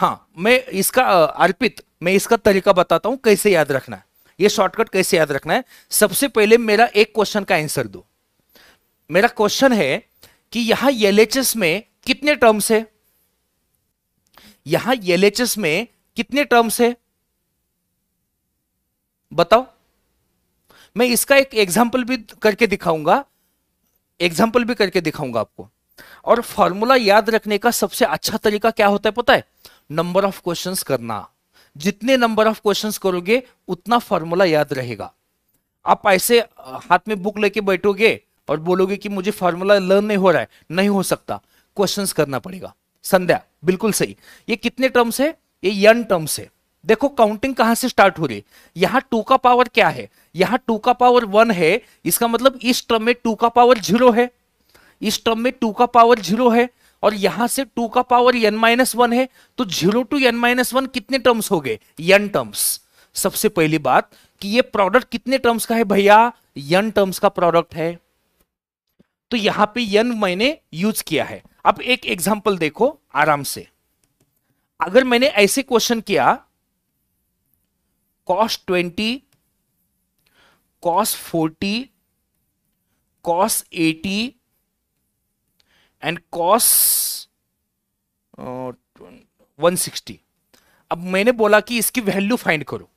हाँ मैं इसका अर्पित मैं इसका तरीका बताता हूं कैसे याद रखना है ये शॉर्टकट कैसे याद रखना है सबसे पहले मेरा एक क्वेश्चन का आंसर दो मेरा क्वेश्चन है कि यहां एलएचएस में कितने टर्म्स है यहां एलएचएस में कितने टर्म्स है बताओ मैं इसका एक एग्जाम्पल भी करके दिखाऊंगा एग्जाम्पल भी करके दिखाऊंगा आपको और फॉर्मूला याद रखने का सबसे अच्छा तरीका क्या होता है पता है नंबर ऑफ क्वेश्चंस करना जितने नंबर ऑफ क्वेश्चंस करोगे उतना फॉर्मूला याद रहेगा आप ऐसे हाथ में बुक लेके बैठोगे और बोलोगे कि मुझे फॉर्मूला लर्न नहीं हो रहा है नहीं हो सकता क्वेश्चंस करना पड़ेगा संध्या बिल्कुल सही ये कितने टर्म्स है ये यन टर्म्स है देखो काउंटिंग कहां से स्टार्ट हो रही है यहां टू का पावर क्या है यहां टू का पावर वन है इसका मतलब इस टर्म में टू का पावर जीरो है इस टर्म में टू का पावर जीरो है और यहां से टू का पावर एन माइनस वन है तो zero two n minus one कितने टर्म्स हो गए यन टर्म्स सबसे पहली बात कि ये प्रोडक्ट कितने टर्म्स का है भैया यन टर्म्स का प्रोडक्ट है तो यहां पे यन मैंने यूज किया है अब एक एग्जाम्पल देखो आराम से अगर मैंने ऐसे क्वेश्चन किया cos twenty cos forty cos eighty and cos one sixty अब मैंने बोला कि इसकी वैल्यू फाइंड करो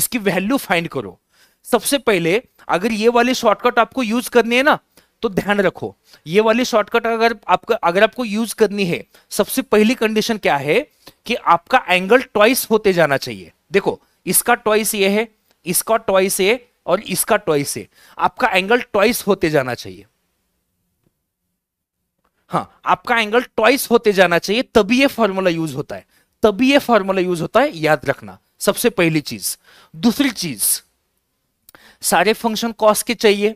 इसकी वैल्यू फाइंड करो सबसे पहले अगर ये वाली शॉर्टकट आपको यूज करनी है ना तो ध्यान रखो ये वाली शॉर्टकट अगर आपका अगर आपको यूज करनी है सबसे पहली कंडीशन क्या है कि आपका एंगल ट्वाइस होते जाना चाहिए देखो इसका ट्वाइस ये है इसका ट्वाइस ये और इसका ट्वाइस ये आपका एंगल ट्वाइस होते जाना चाहिए हाँ आपका एंगल ट्वाइस होते जाना चाहिए तभी ये फॉर्मूला यूज होता है तभी ये फॉर्मूला यूज होता है याद रखना सबसे पहली चीज दूसरी चीज सारे फंक्शन कॉस के चाहिए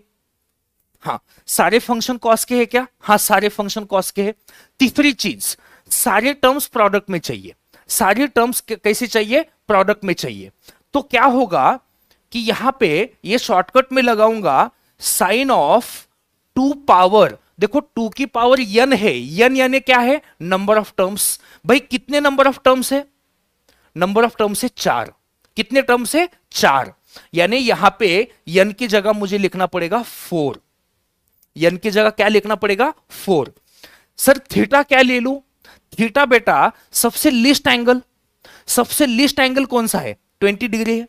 हाँ सारे फंक्शन कॉस के है क्या हाँ सारे फंक्शन कॉस के है तीसरी चीज सारे टर्म्स प्रोडक्ट में चाहिए सारे टर्म्स कैसे चाहिए प्रोडक्ट में चाहिए तो क्या होगा कि यहां पे ये शॉर्टकट में लगाऊंगा साइन ऑफ टू पावर देखो टू की पावर यन है यन यानी क्या है नंबर ऑफ टर्म्स भाई कितने नंबर ऑफ टर्म्स है नंबर ऑफ टर्म्स है चार कितने टर्म्स है चार यानी यहां पे यन की जगह मुझे लिखना पड़ेगा फोर यन की जगह क्या लिखना पड़ेगा फोर सर थीटा क्या ले लू थीटा बेटा सबसे लिस्ट एंगल सबसे लिस्ट एंगल कौन सा है ट्वेंटी डिग्री है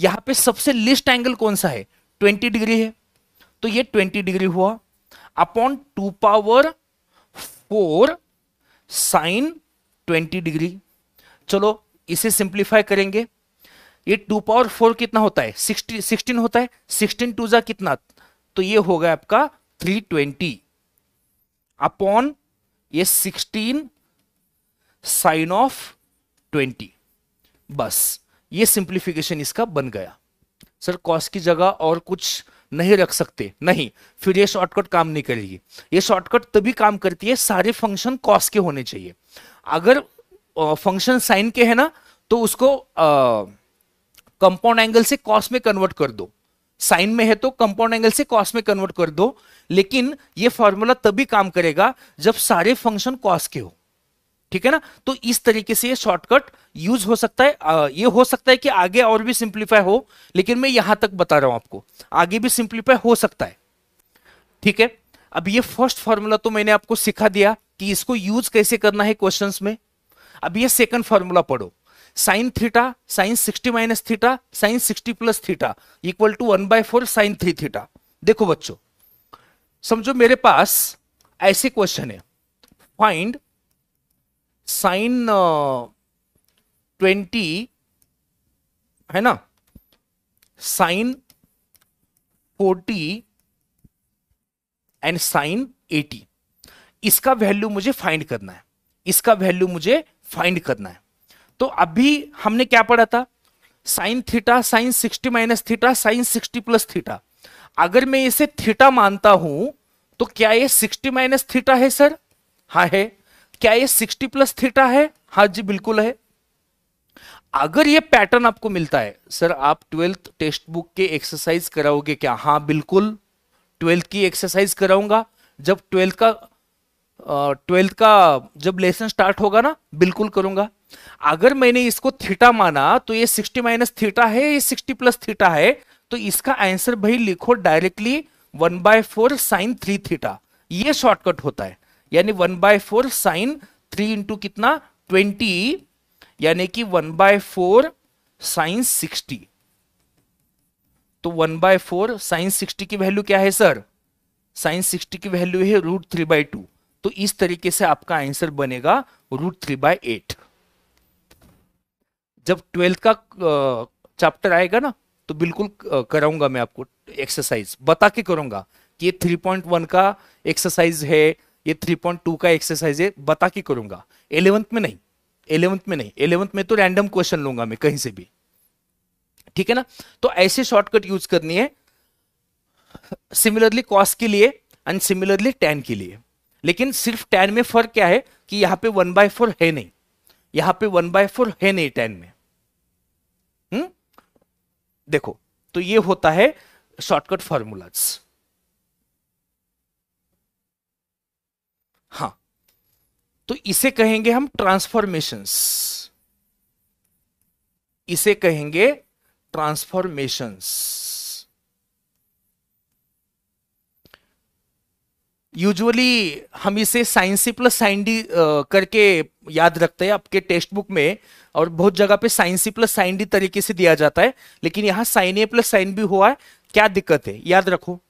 यहां पे सबसे लिस्ट एंगल कौन सा है ट्वेंटी डिग्री है तो ये ट्वेंटी डिग्री हुआ upon two power four sine twenty degree चलो इसे सिंप्लीफाई करेंगे ये टू पावर फोर कितना होता है सिक्सटी सिक्सटीन होता है सिक्सटीन टू जा कितना तो ये होगा आपका थ्री ट्वेंटी अपॉन ये सिक्सटीन साइन ऑफ ट्वेंटी बस ये सिंप्लीफिकेशन इसका बन गया सर कॉस की जगह और कुछ नहीं रख सकते नहीं फिर ये शॉर्टकट काम नहीं करेगी ये शॉर्टकट तभी काम करती है सारे फंक्शन कॉस के होने चाहिए अगर फंक्शन साइन के है ना तो उसको कंपाउंड एंगल से कॉस में कन्वर्ट कर दो साइन में है तो कंपाउंड एंगल से कॉस में कन्वर्ट कर दो लेकिन ये फॉर्मूला तभी काम करेगा जब सारे फंक्शन कॉस के हो ठीक है ना तो इस तरीके से ये शॉर्टकट यूज हो सकता है आ, ये हो सकता है कि आगे और भी सिंप्लीफाई हो लेकिन मैं यहां तक बता रहा हूं आपको आगे भी सिंप्लीफाई हो सकता है ठीक है अब ये फर्स्ट फॉर्मूला तो मैंने आपको सिखा दिया कि इसको यूज कैसे करना है क्वेश्चन में अब यह सेकंड फॉर्मूला पढ़ो sine theta sine sixty minus theta sine sixty plus theta equal to one by four sine three theta देखो बच्चों समझो मेरे पास ऐसे क्वेश्चन है फाइंड साइन ट्वेंटी है ना sine forty and sine eighty इसका वैल्यू मुझे फाइंड करना है इसका वैल्यू मुझे फाइंड करना है तो अभी हमने क्या पढ़ा था sine theta sine sixty minus theta sine sixty plus theta अगर मैं इसे थीटा मानता हूं तो क्या ये सिक्सटी माइनस थीटा है सर हा है क्या ये 60 प्लस थीटा है हाँ जी बिल्कुल है अगर ये पैटर्न आपको मिलता है सर आप ट्वेल्थ टेक्स्ट बुक के एक्सरसाइज कराओगे क्या हाँ बिल्कुल ट्वेल्थ की एक्सरसाइज कराऊंगा जब ट्वेल्थ का ट्वेल्थ का जब लेसन स्टार्ट होगा ना बिल्कुल करूंगा अगर मैंने इसको थीटा माना तो ये 60 माइनस थीटा है ये 60 प्लस थीटा है तो इसका आंसर भाई लिखो directly one by four sine three theta ये शॉर्टकट होता है यानी one by four sine three into कितना ट्वेंटी यानी कि one by four sine sixty तो one by four sine sixty की वैल्यू क्या है सर साइन सिक्सटी की वैल्यू है रूट थ्री बाय टू तो इस तरीके से आपका आंसर बनेगा रूट थ्री बाय एट जब ट्वेल्थ का चैप्टर आएगा ना तो बिल्कुल कराऊंगा मैं आपको एक्सरसाइज बता के करूंगा कि ये थ्री पॉइंट वन का एक्सरसाइज है ये 3.2 का एक्सरसाइज है बता के करूंगा एलेवंथ में नहीं एलेवंथ में नहीं एलेवंथ में तो रैंडम क्वेश्चन लूंगा मैं कहीं से भी ठीक है ना तो ऐसे शॉर्टकट यूज करनी है सिमिलरली कॉस्ट के लिए एंड सिमिलरली टेन के लिए लेकिन सिर्फ टेन में फर्क क्या है कि यहां पे वन बाय फोर है नहीं यहां पे वन बाय फोर है नहीं टेन में हुँ? हम्म? देखो तो ये होता है शॉर्टकट फॉर्मूलाज तो इसे कहेंगे हम ट्रांसफॉर्मेशंस इसे कहेंगे ट्रांसफॉर्मेशंस यूजुअली हम इसे sine C plus sine D करके याद रखते हैं आपके टेक्स्ट बुक में और बहुत जगह पे sine C plus sine D तरीके से दिया जाता है लेकिन यहां sine A plus sine B हुआ है क्या दिक्कत है याद रखो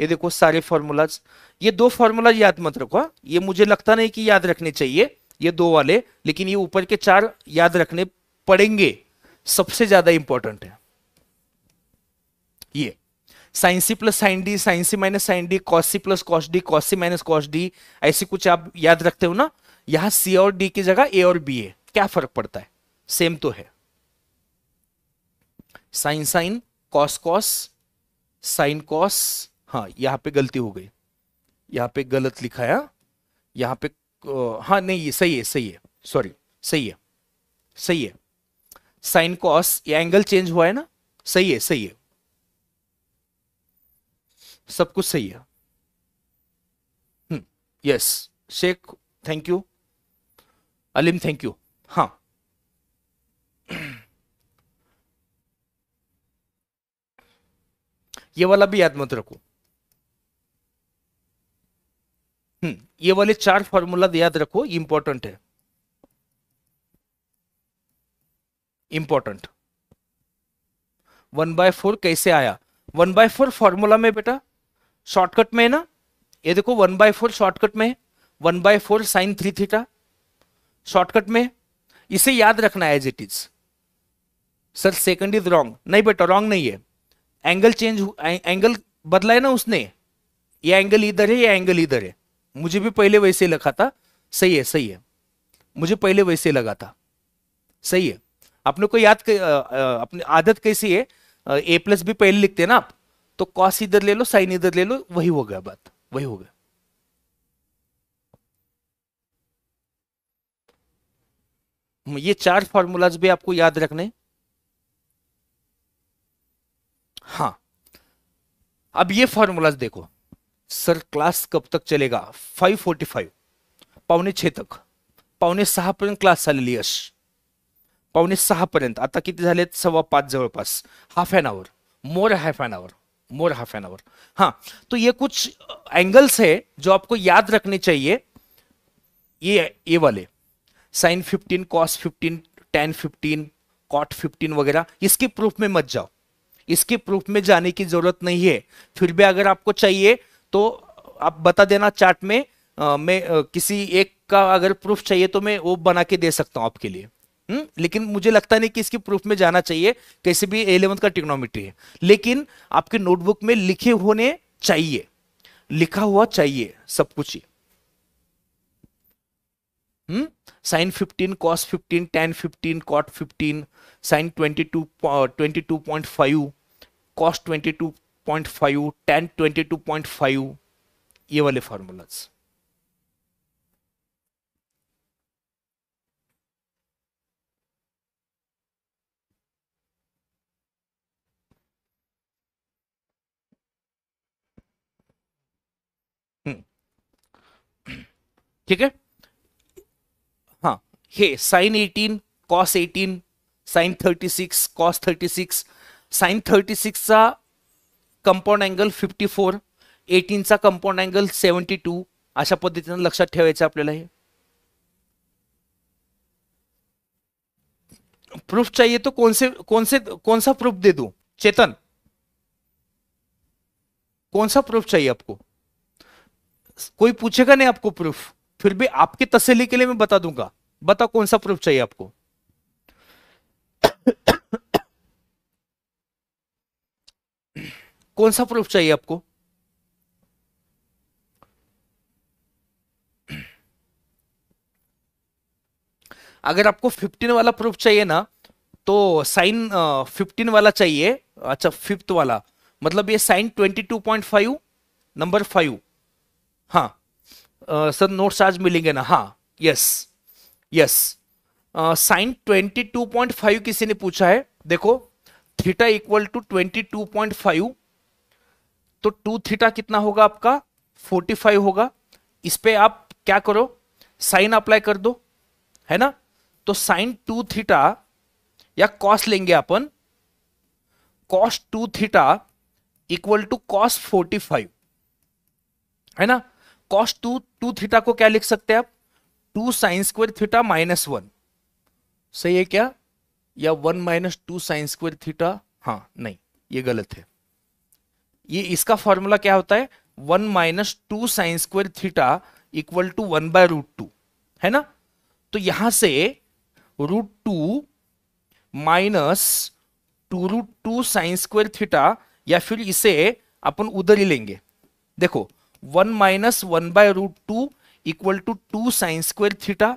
ये देखो सारे फॉर्मूलाज ये दो फॉर्मूलाज याद मत रखो हाँ। ये मुझे लगता नहीं कि याद रखने चाहिए ये दो वाले लेकिन ये ऊपर के चार याद रखने पड़ेंगे सबसे ज्यादा इंपॉर्टेंट है ये sine C plus sine D sine C minus sine D cos C plus cos D cos C minus cos D ऐसे कुछ आप याद रखते हो ना यहां सी और डी की जगह ए और बी है क्या फर्क पड़ता है सेम तो है sine sine cos cos sine cos हाँ यहाँ पे गलती हो गई यहाँ पे गलत लिखाया हाँ। यहाँ पे हाँ नहीं ये सही है सही है सॉरी सही है सही है साइन कॉस ये एंगल चेंज हुआ है ना सही है सही है सब कुछ सही है yes Shaikh thank you Aleem thank you हाँ ये वाला भी याद मत रखो हम्म, ये वाले चार फॉर्मूला याद रखो इंपॉर्टेंट है इंपॉर्टेंट वन बाय फोर कैसे आया वन बाय फोर फॉर्मूला में बेटा शॉर्टकट में है ना ये देखो वन बाय फोर शॉर्टकट में one by four sine three theta shortcut में इसे याद रखना है as it is sir second is wrong नहीं बेटा रॉन्ग नहीं है एंगल चेंज एंगल बदला है ना उसने ये एंगल इधर है ये एंगल इधर है मुझे भी पहले वैसे लगा था सही है सही है मुझे पहले वैसे लगा था सही है अपने को याद अपनी आदत कैसी है ए प्लस भी पहले लिखते हैं ना आप तो कॉस इधर ले लो साइन इधर ले लो वही हो गया बात वही हो गया ये चार फॉर्मूलाज भी आपको याद रखने हाँ अब ये फॉर्मूलाज देखो सर क्लास कब तक चलेगा 5:45 फोर्टी फाइव पावणे छे तक पावणे सहापर्यंत क्लास चाललेली यश पावणे सहापर्यंत आता किती झालेत सव्वा पाच जवळपास half an hour more half an hour more half an hour हाँ तो ये कुछ एंगल्स है जो आपको याद रखने चाहिए ये ये वाले sine fifteen cos fifteen tan fifteen cot fifteen वगैरह इसके प्रूफ में मत जाओ इसके प्रूफ में जाने की जरूरत नहीं है फिर भी अगर आपको चाहिए तो आप बता देना चार्ट में आ, मैं आ, किसी एक का अगर प्रूफ चाहिए तो मैं वो बना के दे सकता हूं आपके लिए हुँ? हम्म? लेकिन मुझे लगता नहीं कि इसकी प्रूफ में जाना चाहिए कैसे भी एलेवंथ का टिक्नोमेट्री है लेकिन आपके नोटबुक में लिखे होने चाहिए लिखा हुआ चाहिए सब कुछ ही hmm? Sine fifteen cos fifteen tan fifteen cot fifteen sine twenty two twenty two point five cos twenty two point tan twenty two point five ये वाले फार्मूलाज हम्म। ठीक है हाँ हे sine eighteen cos eighteen sine thirty six cos thirty six sine thirty सिक्सचा compound angle fifty four एटीनचा compound angle seventy two अशा पद्धति लक्षात ठेवायचं प्रूफ चाहिए तो कौन से कौन से कौन सा प्रूफ दे दू चेतन कौन सा प्रूफ चाहिए आपको कोई पूछेगा नहीं आपको प्रूफ फिर भी आपकी तसली के लिए मैं बता दूंगा बताओ कौन सा प्रूफ चाहिए आपको कौन सा प्रूफ चाहिए आपको अगर आपको 15 वाला प्रूफ चाहिए ना तो साइन फिफ्टीन वाला चाहिए अच्छा फिफ्थ वाला मतलब ये sine twenty two point five number five हाँ सर नोट्स आज मिलेंगे ना हाँ yes yes sine twenty two point five किसी ने पूछा है देखो theta equal to twenty two point five तो टू थीटा कितना होगा आपका 45 होगा इस पर आप क्या करो साइन अप्लाई कर दो है ना तो साइन टू थीटा या कॉस लेंगे अपन cos two theta equal to cos 45 है ना कॉस टू टू थीटा को क्या लिख सकते हैं आप two sine square theta minus one सही है क्या या one minus two sine square theta हाँ नहीं ये गलत है ये इसका फॉर्मूला क्या होता है one minus two sine square theta equal to one by root two है ना तो यहां से root two minus two root two sine square theta या फिर इसे अपन उधर ही लेंगे देखो one minus one by root two equal to two sine square theta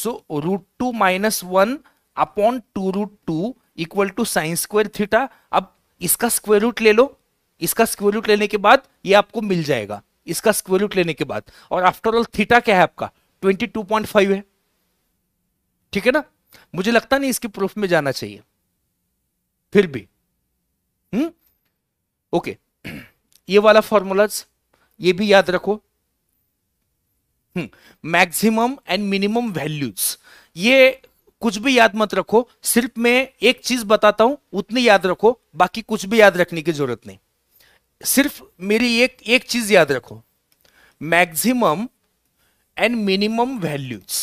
so root two minus one upon two root two equal to sine square theta अब इसका स्क्वायर रूट ले लो इसका स्क्वेयर रूट लेने के बाद ये आपको मिल जाएगा इसका स्क्वेयर रूट लेने के बाद और आफ्टर ऑल थीटा क्या है आपका 22.5 है ठीक है ना मुझे लगता नहीं इसके प्रूफ में जाना चाहिए फिर भी हम्म ओके ये वाला फॉर्मूलाज ये भी याद रखो मैक्सिमम एंड मिनिमम वैल्यूज ये कुछ भी याद मत रखो सिर्फ मैं एक चीज बताता हूं उतनी याद रखो बाकी कुछ भी याद रखने की जरूरत नहीं सिर्फ मेरी एक एक चीज याद रखो मैक्सिमम एंड मिनिमम वैल्यूज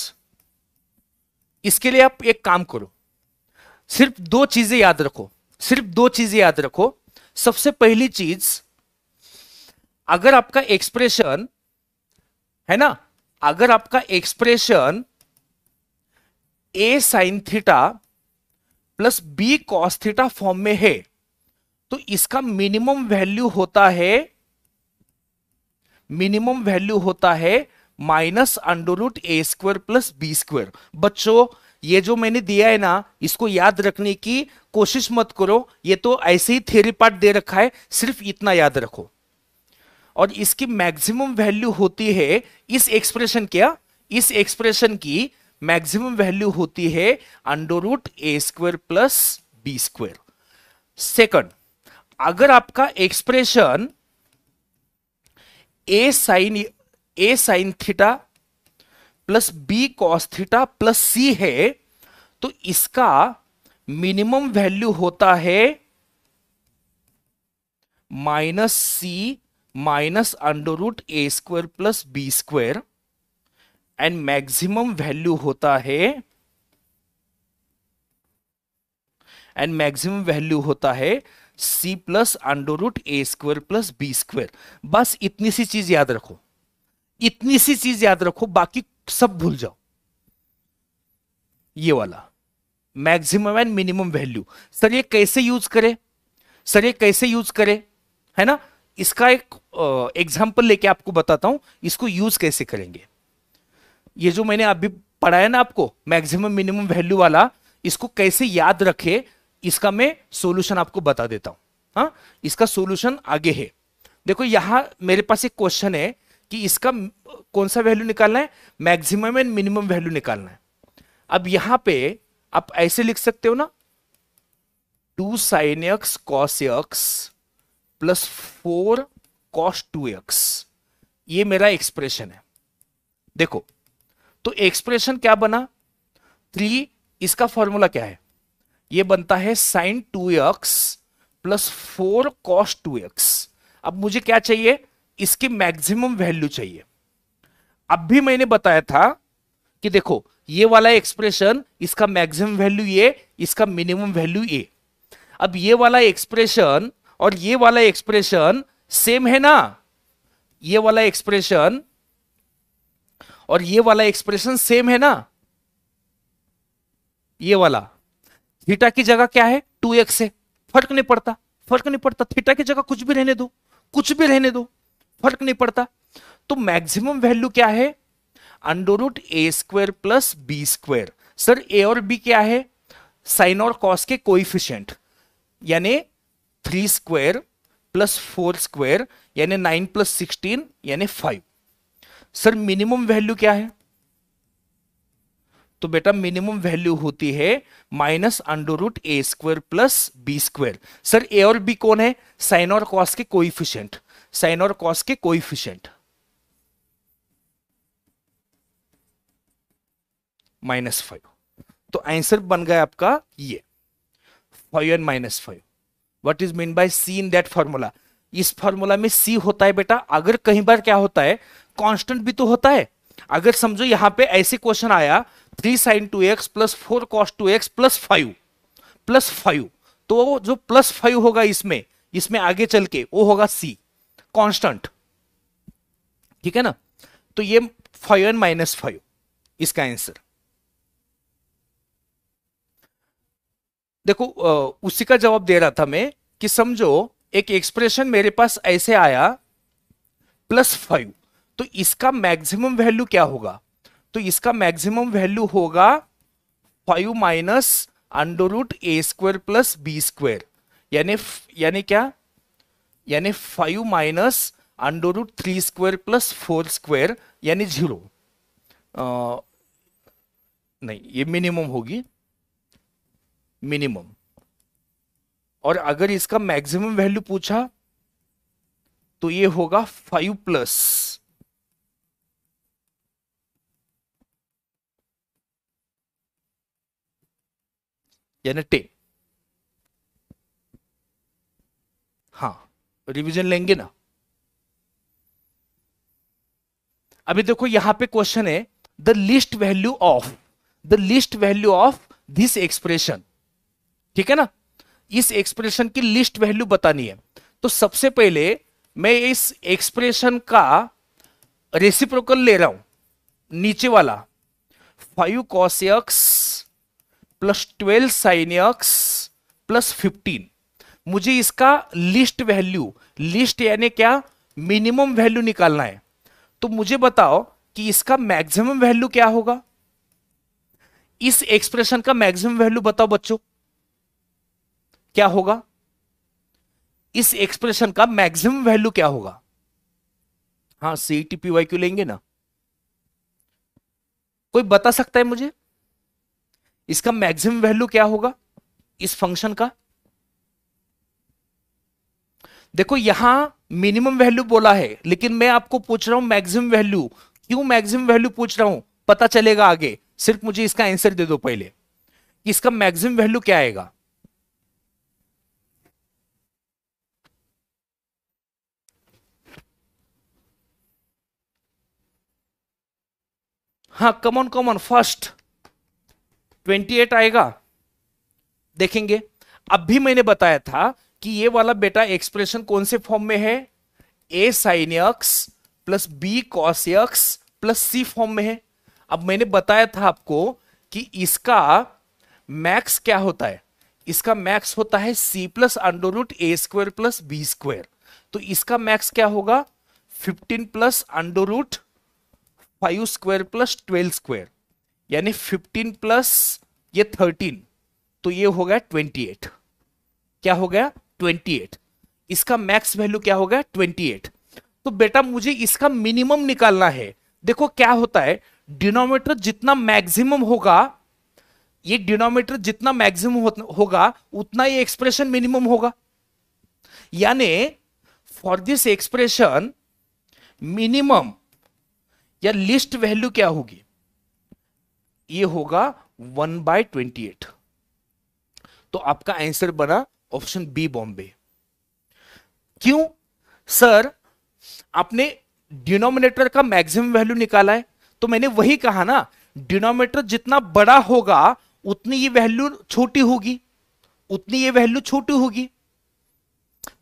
इसके लिए आप एक काम करो सिर्फ दो चीजें याद रखो सिर्फ दो चीजें याद रखो सबसे पहली चीज अगर आपका एक्सप्रेशन है ना अगर आपका expression A sine theta plus B cos theta form में है तो इसका मिनिमम वैल्यू होता है मिनिमम वैल्यू होता है minus under root A square plus B square बच्चों ये जो मैंने दिया है ना इसको याद रखने की कोशिश मत करो ये तो ऐसे ही थ्योरी पार्ट दे रखा है सिर्फ इतना याद रखो और इसकी मैक्सिमम वैल्यू होती है इस एक्सप्रेशन क्या इस एक्सप्रेशन की मैक्सिमम वैल्यू होती है under root A square plus B square second अगर आपका expression A sine A sine theta plus B cos theta plus C है तो इसका मिनिमम वैल्यू होता है minus C minus under root A square plus B square and maximum value होता है and maximum value होता है C plus under root A square plus B square बस इतनी सी चीज याद रखो इतनी सी चीज याद रखो बाकी सब भूल जाओ ये वाला maximum and minimum value sir ये कैसे यूज करें सर ये कैसे यूज करें है ना इसका एक एग्जाम्पल लेके आपको बताता हूं इसको यूज कैसे करेंगे ये जो मैंने अभी पढ़ाया ना आपको मैक्सिमम मिनिमम वैल्यू वाला इसको कैसे याद रखे इसका मैं सोल्यूशन आपको बता देता हूं हा? इसका सोल्यूशन आगे है देखो यहां मेरे पास एक क्वेश्चन है कि इसका कौन सा वैल्यू निकालना है मैक्सिमम एंड मिनिमम वैल्यू निकालना है अब यहां पे आप ऐसे लिख सकते हो ना two sine x cos x plus four cos two x ये मेरा एक्सप्रेशन है देखो तो एक्सप्रेशन क्या बना थ्री इसका फॉर्मूला क्या है ये बनता है sine two x plus four cos two x अब मुझे क्या चाहिए इसकी मैक्सिमम वैल्यू चाहिए अब भी मैंने बताया था कि देखो ये वाला एक्सप्रेशन इसका मैक्सिमम वैल्यू ये इसका मिनिमम वैल्यू ये अब ये वाला एक्सप्रेशन और ये वाला एक्सप्रेशन सेम है ना ये वाला एक्सप्रेशन और ये वाला एक्सप्रेशन सेम है ना ये वाला थीटा की जगह क्या है टू एक्स है फर्क नहीं पड़ता फर्क नहीं पड़ता थीटा की जगह कुछ भी रहने दो कुछ भी रहने दो फर्क नहीं पड़ता तो मैक्सिमम वैल्यू क्या है under root A square plus B square sir A और बी क्या है साइन और कॉस के कोइफिशियंट यानी three square plus four square यानी नाइन प्लस सिक्सटीन यानी फाइव सर मिनिमम वैल्यू क्या है तो बेटा मिनिमम वैल्यू होती है minus under root A square plus B square sir A और बी कौन है साइन और कॉस के कोइफिशियंट साइन और कॉस के कोइफिशियंट माइनस फाइव तो आंसर बन गया आपका ये five and minus five what is mean by C in that formula इस फॉर्मूला में सी होता है बेटा अगर कहीं बार क्या होता है कॉन्स्टेंट भी तो होता है अगर समझो यहां पे ऐसे क्वेश्चन आया three sine two x plus four cos two x plus five plus five तो जो प्लस फाइव होगा इसमें इसमें आगे चल के वो होगा सी कॉन्स्टंट ठीक है ना तो ये फाइव एन माइनस फाइव इसका आंसर देखो उसी का जवाब दे रहा था मैं कि समझो एक एक्सप्रेशन मेरे पास ऐसे आया प्लस फाइव तो इसका मैक्सिमम वैल्यू क्या होगा तो इसका मैक्सिमम वैल्यू होगा five minus under root A square plus B square यानी यानी क्या यानी five minus under root three square plus four square यानी जीरो नहीं ये मिनिमम होगी मिनिमम और अगर इसका मैक्सिमम वैल्यू पूछा तो ये होगा फाइव प्लस यानी टे हाँ रिवीजन लेंगे ना अभी देखो यहां पे क्वेश्चन है the least value of the least value of this expression ठीक है ना इस एक्सप्रेशन की लिस्ट वैल्यू बतानी है तो सबसे पहले मैं इस एक्सप्रेशन का रेसिप्रोकल ले रहा हूं नीचे वाला five cos x plus twelve x plus fifteen मुझे इसका लिस्ट वैल्यू लिस्ट यानी क्या मिनिमम वैल्यू निकालना है तो मुझे बताओ कि इसका मैक्सिमम वैल्यू क्या होगा इस एक्सप्रेशन का मैक्सिमम वैल्यू बताओ बच्चों क्या होगा इस एक्सप्रेशन का मैक्सिमम वैल्यू क्या होगा हाँ C T P Y Q लेंगे ना कोई बता सकता है मुझे इसका मैक्सिमम वैल्यू क्या होगा इस फंक्शन का देखो यहां मिनिमम वैल्यू बोला है लेकिन मैं आपको पूछ रहा हूं मैक्सिमम वैल्यू क्यों मैक्सिमम वैल्यू पूछ रहा हूं पता चलेगा आगे सिर्फ मुझे इसका आंसर दे दो पहले इसका मैक्सिमम वैल्यू क्या आएगा हाँ कमॉन कमॉन फर्स्ट 28 आएगा देखेंगे अब भी मैंने बताया था कि ये वाला बेटा एक्सप्रेशन कौन से फॉर्म में है A sine x plus B cos x plus C form में है अब मैंने बताया था आपको कि इसका मैक्स क्या होता है इसका मैक्स होता है C plus under root A square plus B square तो इसका मैक्स क्या होगा 15 plus under root five square plus twelve square यानी 15 प्लस ये 13 तो ये हो गया 28 क्या हो गया 28 इसका मैक्स वैल्यू क्या हो गया 28 तो बेटा मुझे इसका मिनिमम निकालना है देखो क्या होता है डिनोमीटर जितना मैक्सिमम होगा ये डिनोमीटर जितना मैक्सिमम होगा उतना ये एक्सप्रेशन मिनिमम होगा यानी फॉर दिस एक्सप्रेशन मिनिमम या लिस्ट वैल्यू क्या होगी ये होगा वन बाय ट्वेंटी एट तो आपका आंसर बना ऑप्शन बी बॉम्बे क्यों सर आपने डिनोमिनेटर का मैक्सिमम वैल्यू निकाला है तो मैंने वही कहा ना डिनोमिनेटर जितना बड़ा होगा उतनी ये वैल्यू छोटी होगी उतनी ये वैल्यू छोटी होगी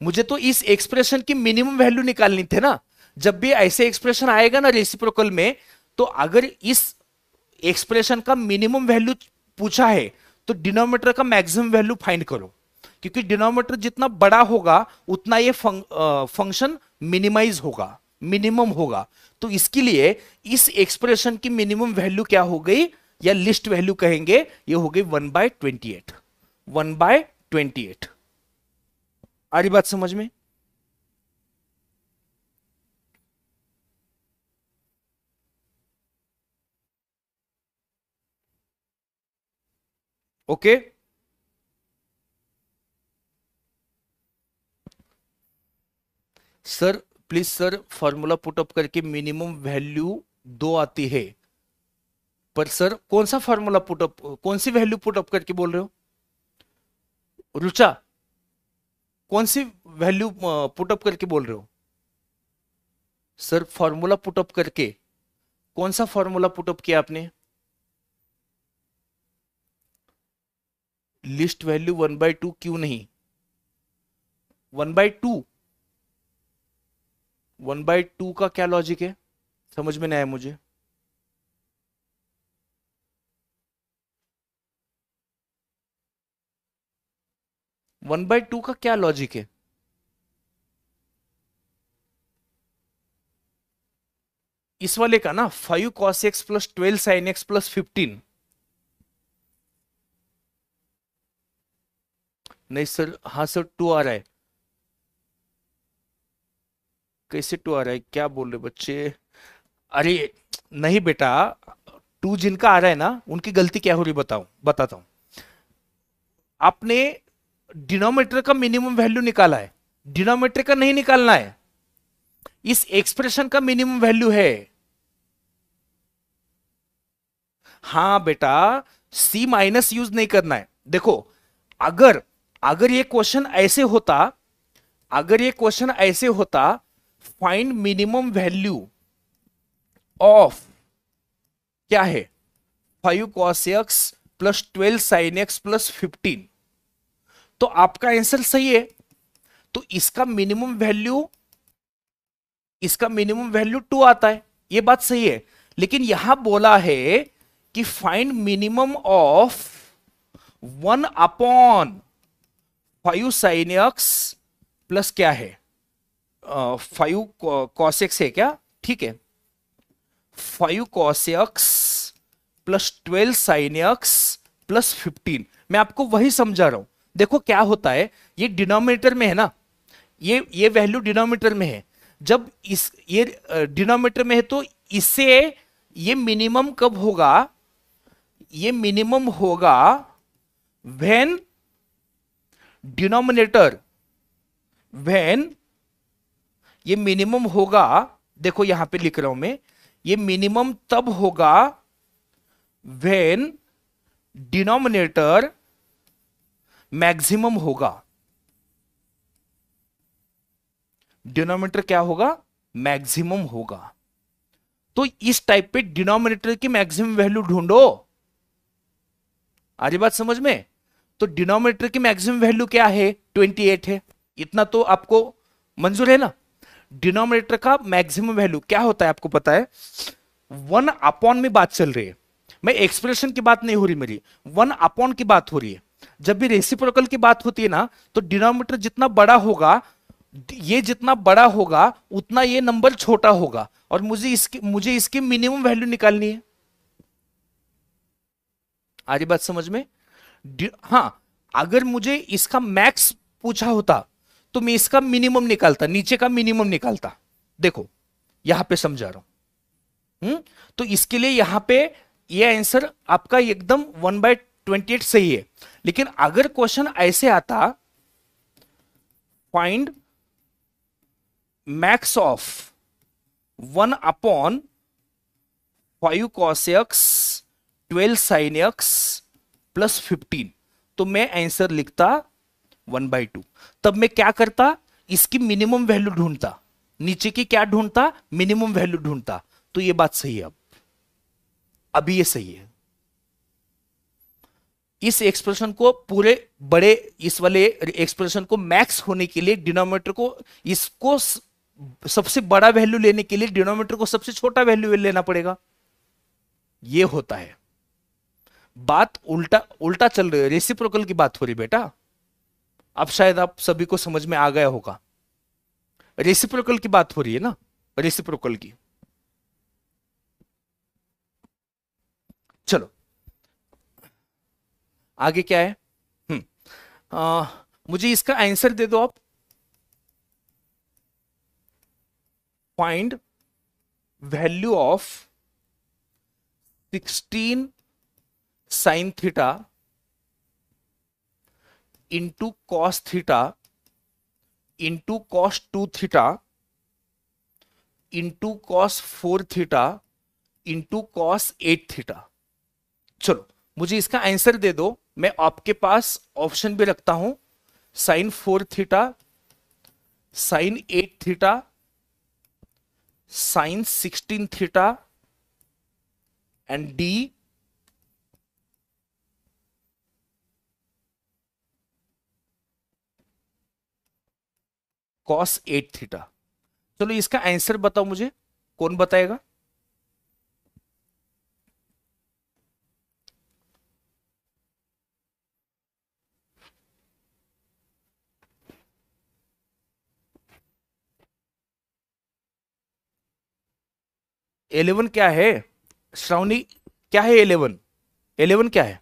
मुझे तो इस एक्सप्रेशन की मिनिमम वैल्यू निकालनी थी ना जब भी ऐसे एक्सप्रेशन आएगा ना रेसिप्रोकल में तो अगर इस एक्सप्रेशन का मिनिमम वैल्यू पूछा है तो डिनोमीटर का मैक्सिमम वैल्यू फाइंड करो क्योंकि डिनोमीटर जितना बड़ा होगा उतना ये फंक्शन मिनिमाइज होगा मिनिमम होगा तो इसके लिए इस एक्सप्रेशन की मिनिमम वैल्यू क्या हो गई या लिस्ट वैल्यू कहेंगे ये हो गई one by twenty eight one by twenty eight रही बात समझ में okay sir please sir formula put up करके मिनिमम वैल्यू दो आती है पर सर कौन सा फॉर्मूला पुटअप कौन सी वैल्यू पुटअप करके बोल रहे हो रुचा कौन सी वैल्यू पुटअप करके बोल रहे हो सर फॉर्मूला पुटअप करके कौन सा फॉर्मूला पुटअप किया आपने least value one by two क्यों नहीं one by two one by two का क्या लॉजिक है समझ में नहीं आया मुझे वन बाय टू का क्या लॉजिक है इस वाले का ना five cos x plus twelve sine x plus fifteen नहीं सर हाँ सर टू आ रहा है कैसे टू आ रहा है क्या बोल रहे बच्चे अरे नहीं बेटा टू जिनका आ रहा है ना उनकी गलती क्या हो रही बताओ बताता हूं आपने डिनोमीटर का मिनिमम वैल्यू निकाला है डिनोमीटर का नहीं निकालना है इस एक्सप्रेशन का मिनिमम वैल्यू है हाँ बेटा सी माइनस यूज नहीं करना है देखो अगर अगर ये क्वेश्चन ऐसे होता अगर ये क्वेश्चन ऐसे होता फाइंड मिनिमम वैल्यू ऑफ क्या है five cos x plus twelve sine x plus fifteen तो आपका आंसर सही है तो इसका मिनिमम वैल्यू इसका मिनिमम वैल्यू टू आता है ये बात सही है लेकिन यहां बोला है कि find minimum of one upon five x plus क्या है फाइव एक्स है क्या ठीक है five x plus twelve x plus fifteen मैं आपको वही समझा रहा हूं देखो क्या होता है ये डिनोमिनेटर में है ना ये ये वैल्यू डिनोमिनेटर में है जब इस ये डिनोमिनेटर में है तो इसे ये मिनिमम कब होगा ये मिनिमम होगा व्हेन डिनोमिनेटर व्हेन ये मिनिमम होगा देखो यहां पे लिख रहा हूं मैं ये मिनिमम तब होगा व्हेन डिनोमिनेटर मैक्सिमम होगा डिनोमिनेटर क्या होगा मैक्सिमम होगा तो इस टाइप पे डिनोमिनेटर की मैक्सिमम वैल्यू ढूंढो आज बात समझ में तो डिनोमिनेटर की मैक्सिमम वैल्यू क्या है 28 है इतना तो आपको मंजूर है ना डिनोमिनेटर का मैक्सिमम वैल्यू क्या होता है आपको पता है वन अपॉन में बात चल रही है मैं एक्सप्रेशन की बात नहीं हो रही मेरी वन अपॉन की बात हो रही है जब भी रेसिप्रोकल की बात होती है ना तो डिनोमिनेटर जितना बड़ा होगा ये जितना बड़ा होगा उतना ये नंबर छोटा होगा और मुझे इसकी मुझे इसकी मिनिमम वैल्यू निकालनी है आ रही बात समझ में हाँ अगर मुझे इसका मैक्स पूछा होता तो मैं इसका मिनिमम निकालता नीचे का मिनिमम निकालता देखो यहां पे समझा रहा हूं हुँ? हम्म, तो इसके लिए यहां पे ये यह आंसर आपका एकदम वन बाय ट्वेंटी एट सही है लेकिन अगर क्वेश्चन ऐसे आता find max of one upon five cos x twelve sine x plus fifteen तो मैं आंसर लिखता वन बाई टू तब मैं क्या करता इसकी मिनिमम वैल्यू ढूंढता नीचे की क्या ढूंढता मिनिमम वैल्यू ढूंढता तो ये बात सही है अब अभी ये सही है इस एक्सप्रेशन को पूरे बड़े इस वाले एक्सप्रेशन को मैक्स होने के लिए डिनोमीटर को इसको सबसे बड़ा वैल्यू लेने के लिए डिनोमीटर को सबसे छोटा वैल्यू लेना पड़ेगा ये होता है बात उल्टा उल्टा चल रही है रेसिप्रोकल की बात हो रही बेटा अब शायद आप सभी को समझ में आ गया होगा रेसिप्रोकल की बात हो रही है ना रेसिप्रोकल की चलो आगे क्या है हम्म। आ, मुझे इसका आंसर दे दो आप find value of sixteen sine theta into cos theta into cos two theta into cos four theta into cos eight theta चलो मुझे इसका आंसर दे दो मैं आपके पास ऑप्शन भी रखता हूं sine four theta sine eight theta sine sixteen theta and D cos eight theta चलो इसका आंसर बताओ मुझे कौन बताएगा एलेवन क्या है श्रावणी क्या है एलेवन एलेवन क्या है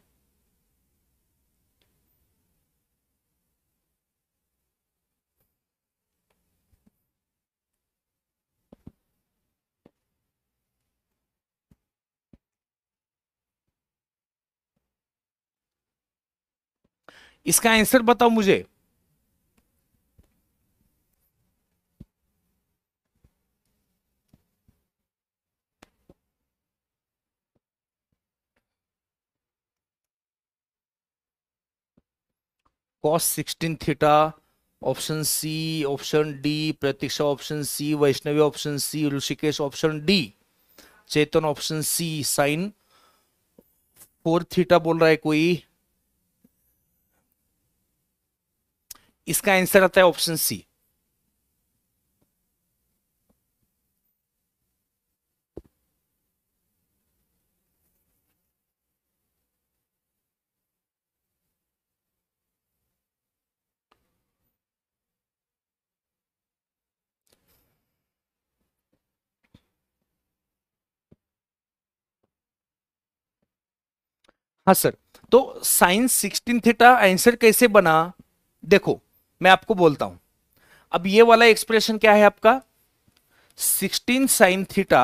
इसका आंसर बताओ मुझे cos sixteen theta option C option D Pratiksha option C Vaishnavi option C Rishikesh option D Chetan option C sine four theta बोल रहा है कोई इसका आंसर आता है ऑप्शन सी हाँ सर तो साइंस सिक्सटीन थीटा आंसर कैसे बना देखो मैं आपको बोलता हूं अब ये वाला एक्सप्रेशन क्या है आपका 16 sine theta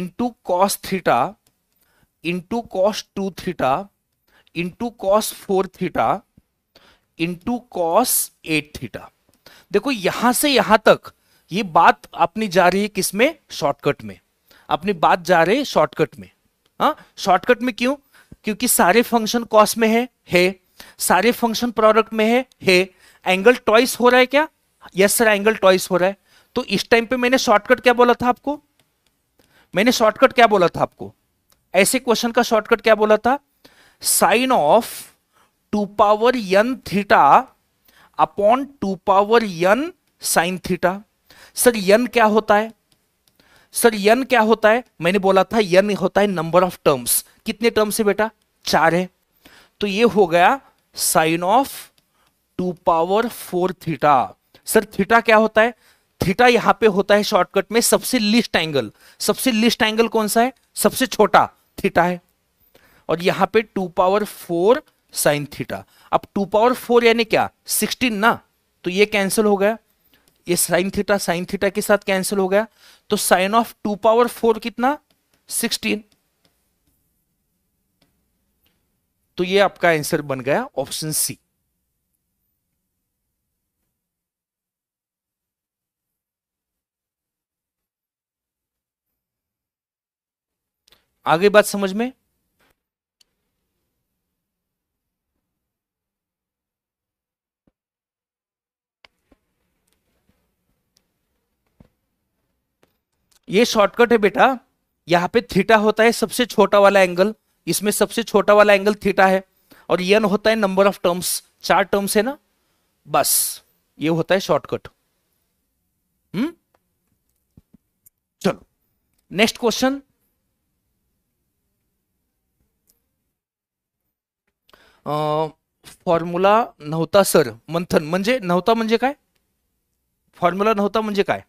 into cos theta into cos two theta into cos four theta into cos eight theta देखो यहां से यहां तक ये बात अपनी जा रही है किसमें शॉर्टकट में अपनी बात जा रही है शॉर्टकट में हाँ शॉर्टकट में क्यों क्योंकि सारे फंक्शन कॉस में है है सारे फंक्शन प्रोडक्ट में है है एंगल ट्वाइस हो रहा है क्या यस सर एंगल टॉइस हो रहा है तो इस टाइम पे मैंने शॉर्टकट क्या बोला था आपको मैंने शॉर्टकट क्या बोला था आपको ऐसे क्वेश्चन का शॉर्टकट क्या बोला था sine of two power n theta upon two power n sine theta sir n क्या होता है सर यन क्या होता है मैंने बोला था यन होता है नंबर ऑफ टर्म्स कितने टर्म्स है बेटा चार है तो ये हो गया sine of two power four theta sir theta क्या होता है थीटा यहां पे होता है शॉर्टकट में सबसे लिस्ट एंगल सबसे लिस्ट एंगल कौन सा है सबसे छोटा थीटा है और यहां पे two power four sine theta अब टू पावर फोर यानी क्या सिक्सटीन ना तो ये कैंसिल हो गया ये साइन थीटा साइन थीटा के साथ कैंसिल हो गया तो sine of two power four कितना सिक्सटीन तो ये आपका आंसर बन गया ऑप्शन सी आगे बात समझ में ये शॉर्टकट है बेटा यहां पे थीटा होता है सबसे छोटा वाला एंगल इसमें सबसे छोटा वाला एंगल थीटा है और यन होता है नंबर ऑफ टर्म्स चार टर्म्स है ना बस ये होता है शॉर्टकट हम्म चलो नेक्स्ट क्वेश्चन फॉर्म्युला नव्हता सर मंथन म्हणजे नव्हता म्हणजे काय फॉर्म्युला नव्हता म्हणजे काय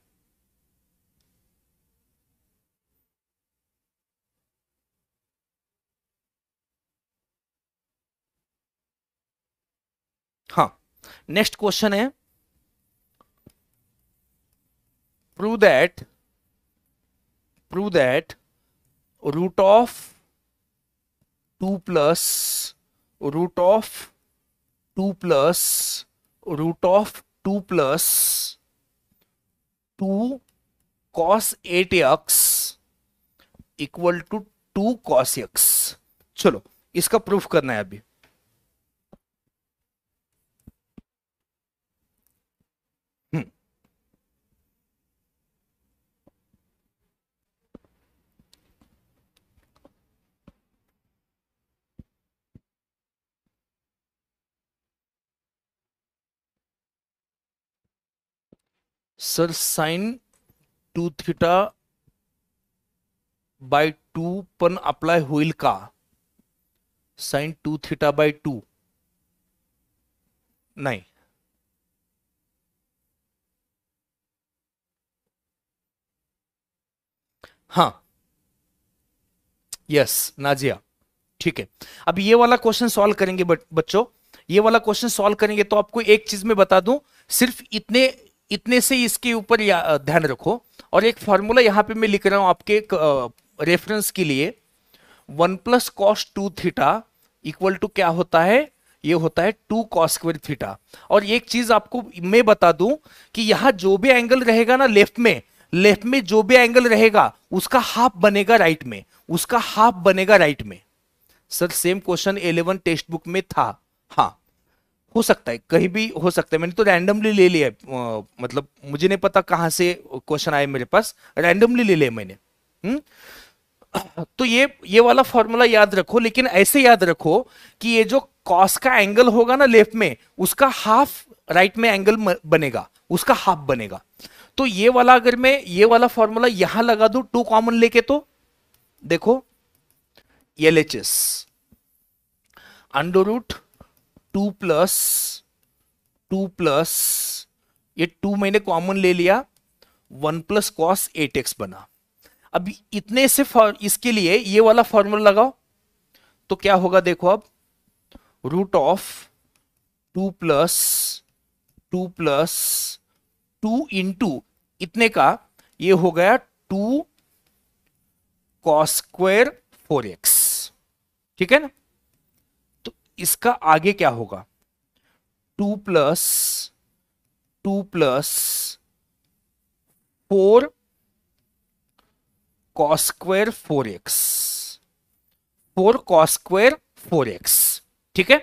हाँ नेक्स्ट क्वेश्चन है prove that prove that root of two plus root of two plus root of two plus two cos eight x equal to two cos x चलो इसका प्रूफ करना है अभी sir sine two theta by two पन apply हो sine two theta by two नहीं हाँ yes Nazia ठीक है अब ये वाला क्वेश्चन सॉल्व करेंगे बच्चों ये वाला क्वेश्चन सॉल्व करेंगे तो आपको एक चीज में बता दूं सिर्फ इतने इतने से इसके ऊपर ध्यान रखो और एक फॉर्मूला यहां पे मैं लिख रहा हूं आपके रेफरेंस के लिए one plus cos two theta equal to क्या होता है ये होता है टू कॉस स्क्वायर थीटा और एक चीज आपको मैं बता दूं कि यहां जो भी एंगल रहेगा ना लेफ्ट में लेफ्ट में जो भी एंगल रहेगा उसका हाफ बनेगा राइट में उसका हाफ बनेगा राइट में sir same question eleven textbook में था हाँ हो सकता है कहीं भी हो सकता है मैंने तो रैंडमली ले लिया मतलब मुझे नहीं पता कहां से क्वेश्चन आए मेरे पास रैंडमली ले लिया मैंने हम्म? तो ये ये वाला फॉर्मूला याद रखो लेकिन ऐसे याद रखो कि ये जो कॉस का एंगल होगा ना लेफ्ट में उसका हाफ राइट में एंगल बनेगा उसका हाफ बनेगा तो ये वाला अगर मैं ये वाला फॉर्मूला यहां लगा दू टू कॉमन लेके तो देखो L H S under root two plus two plus ये टू मैंने कॉमन ले लिया one plus cos eight x बना अब इतने से इसके लिए ये वाला फॉर्मूला लगाओ तो क्या होगा देखो अब root of two plus two plus two into इतने का ये हो गया two cos square four x ठीक है ना इसका आगे क्या होगा two plus two plus four cos square four x four cos square four x ठीक है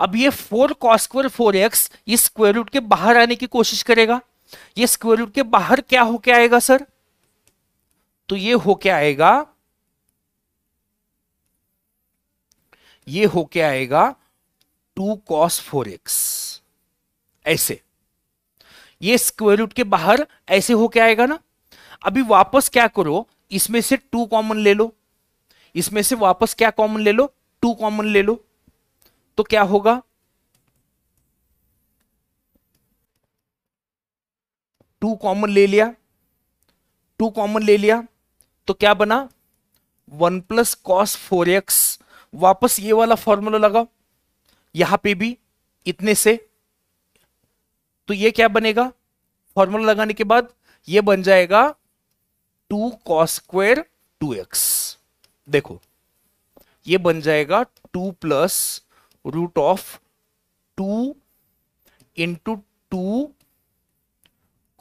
अब ये फोर कॉस्क्वेयर फोर एक्स ये स्क्वायर रूट के बाहर आने की कोशिश करेगा ये स्क्वायर रूट के बाहर क्या होके आएगा सर तो ये होके आएगा ये होके आएगा टू कॉस फोर एक्स ऐसे ये स्क्वायर रूट के बाहर ऐसे होके आएगा ना अभी वापस क्या करो इसमें से टू कॉमन ले लो इसमें से वापस क्या कॉमन ले लो टू कॉमन ले लो तो क्या होगा टू कॉमन ले लिया टू कॉमन ले लिया तो क्या बना one plus cos four x वापस ये वाला फॉर्मूला लगाओ यहां पे भी इतने से तो ये क्या बनेगा फॉर्मूला लगाने के बाद ये बन जाएगा two cos square two x देखो ये बन जाएगा two plus root of two into two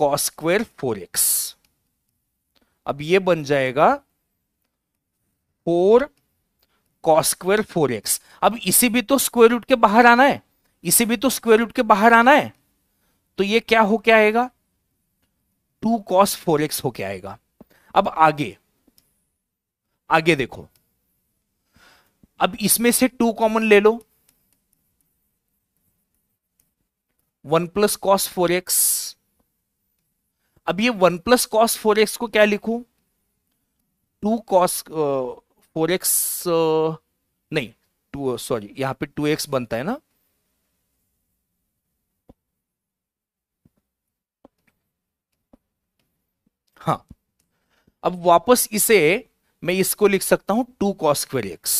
cos square four x अब ये बन जाएगा four cos square four x अब इसे भी तो स्क्वेयर रूट के बाहर आना है इसे भी तो स्क्वेयर रूट के बाहर आना है तो ये क्या हो क्या आएगा टू कॉस फोर एक्स होके आएगा अब आगे आगे देखो अब इसमें से टू कॉमन ले लो one plus cos four x अब ये one plus cos four x को क्या लिखू टू कॉस फोर एक्स नहीं टू सॉरी यहाँ पे टू एक्स बनता है ना हाँ अब वापस इसे मैं इसको लिख सकता हूं टू कॉस एक्स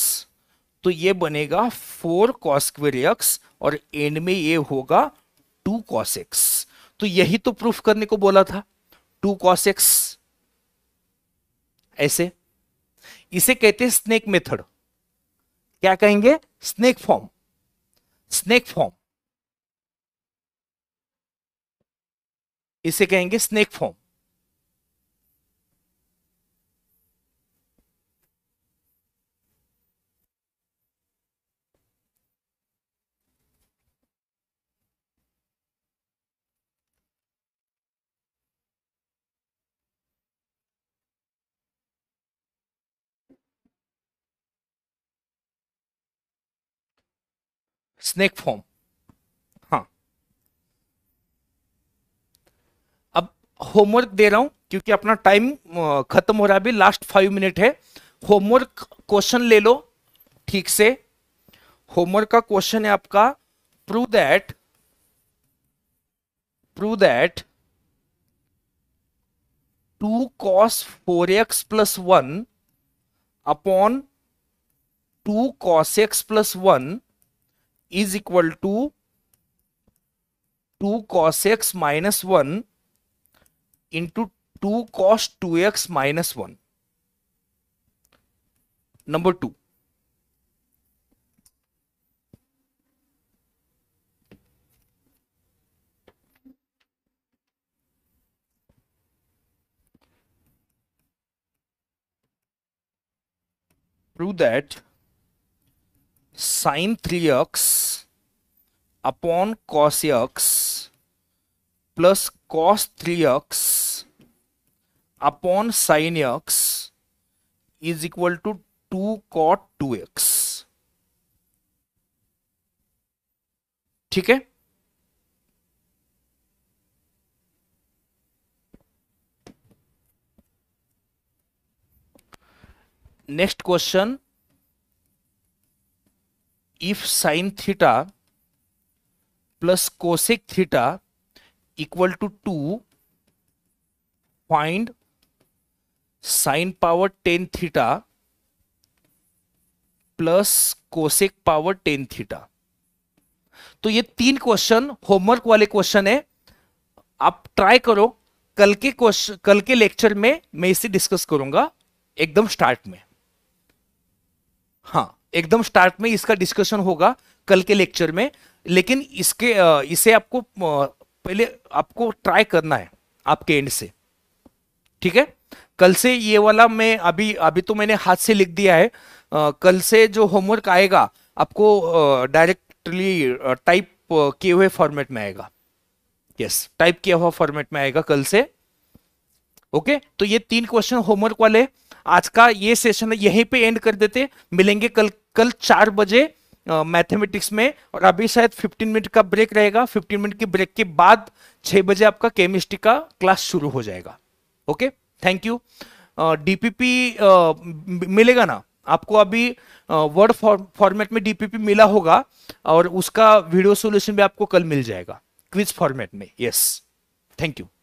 तो ये बनेगा फोर कॉस एक्स और एंड में ये होगा टू कॉस एक्स तो यही तो प्रूफ करने को बोला था टू कॉस एक्स ऐसे इसे कहते हैं स्नेक मेथड क्या कहेंगे स्नेक फॉर्म स्नेक फॉर्म इसे कहेंगे स्नेक फॉर्म स्नेक फॉर्म हाँ अब होमवर्क दे रहा हूं क्योंकि अपना टाइम खत्म हो रहा है अभी लास्ट फाइव मिनट है होमवर्क क्वेश्चन ले लो ठीक से होमवर्क का क्वेश्चन है आपका prove that prove that two cos four x plus one upon two cos x plus one is equal to 2 cos x minus 1 into 2 cos 2x minus 1. Number 2. Prove that sine three x upon cos x plus cos three x upon sine x is equal to two cot two x ठीक है next question if sine theta plus cosec theta equal to 2 find sine power 10 theta plus cosec power ten theta तो ये तीन question homework वाले question है आप try करो कल के क्वेश्चन कल के लेक्चर में मैं इसे डिस्कस करूंगा एकदम स्टार्ट में हाँ एकदम स्टार्ट में इसका डिस्कशन होगा कल के लेक्चर में लेकिन इसके इसे आपको पहले आपको ट्राई करना है आपके एंड से ठीक है कल से ये वाला मैं अभी अभी तो मैंने हाथ से लिख दिया है कल से जो होमवर्क आएगा आपको डायरेक्टली टाइप किए हुए फॉर्मेट में आएगा यस टाइप किया हुआ फॉर्मेट में आएगा कल से ओके तो ये तीन क्वेश्चन होमवर्क वाले आज का ये सेशन यहीं पे एंड कर देते मिलेंगे कल कल चार बजे मैथमेटिक्स में और अभी शायद 15 मिनट का ब्रेक रहेगा 15 मिनट के ब्रेक के बाद 6 बजे आपका केमिस्ट्री का क्लास शुरू हो जाएगा ओके थैंक यू डीपीपी मिलेगा ना आपको अभी वर्ड फॉर्मेट में डीपीपी मिला होगा और उसका वीडियो सॉल्यूशन भी आपको कल मिल जाएगा क्विज फॉर्मेट में यस थैंक यू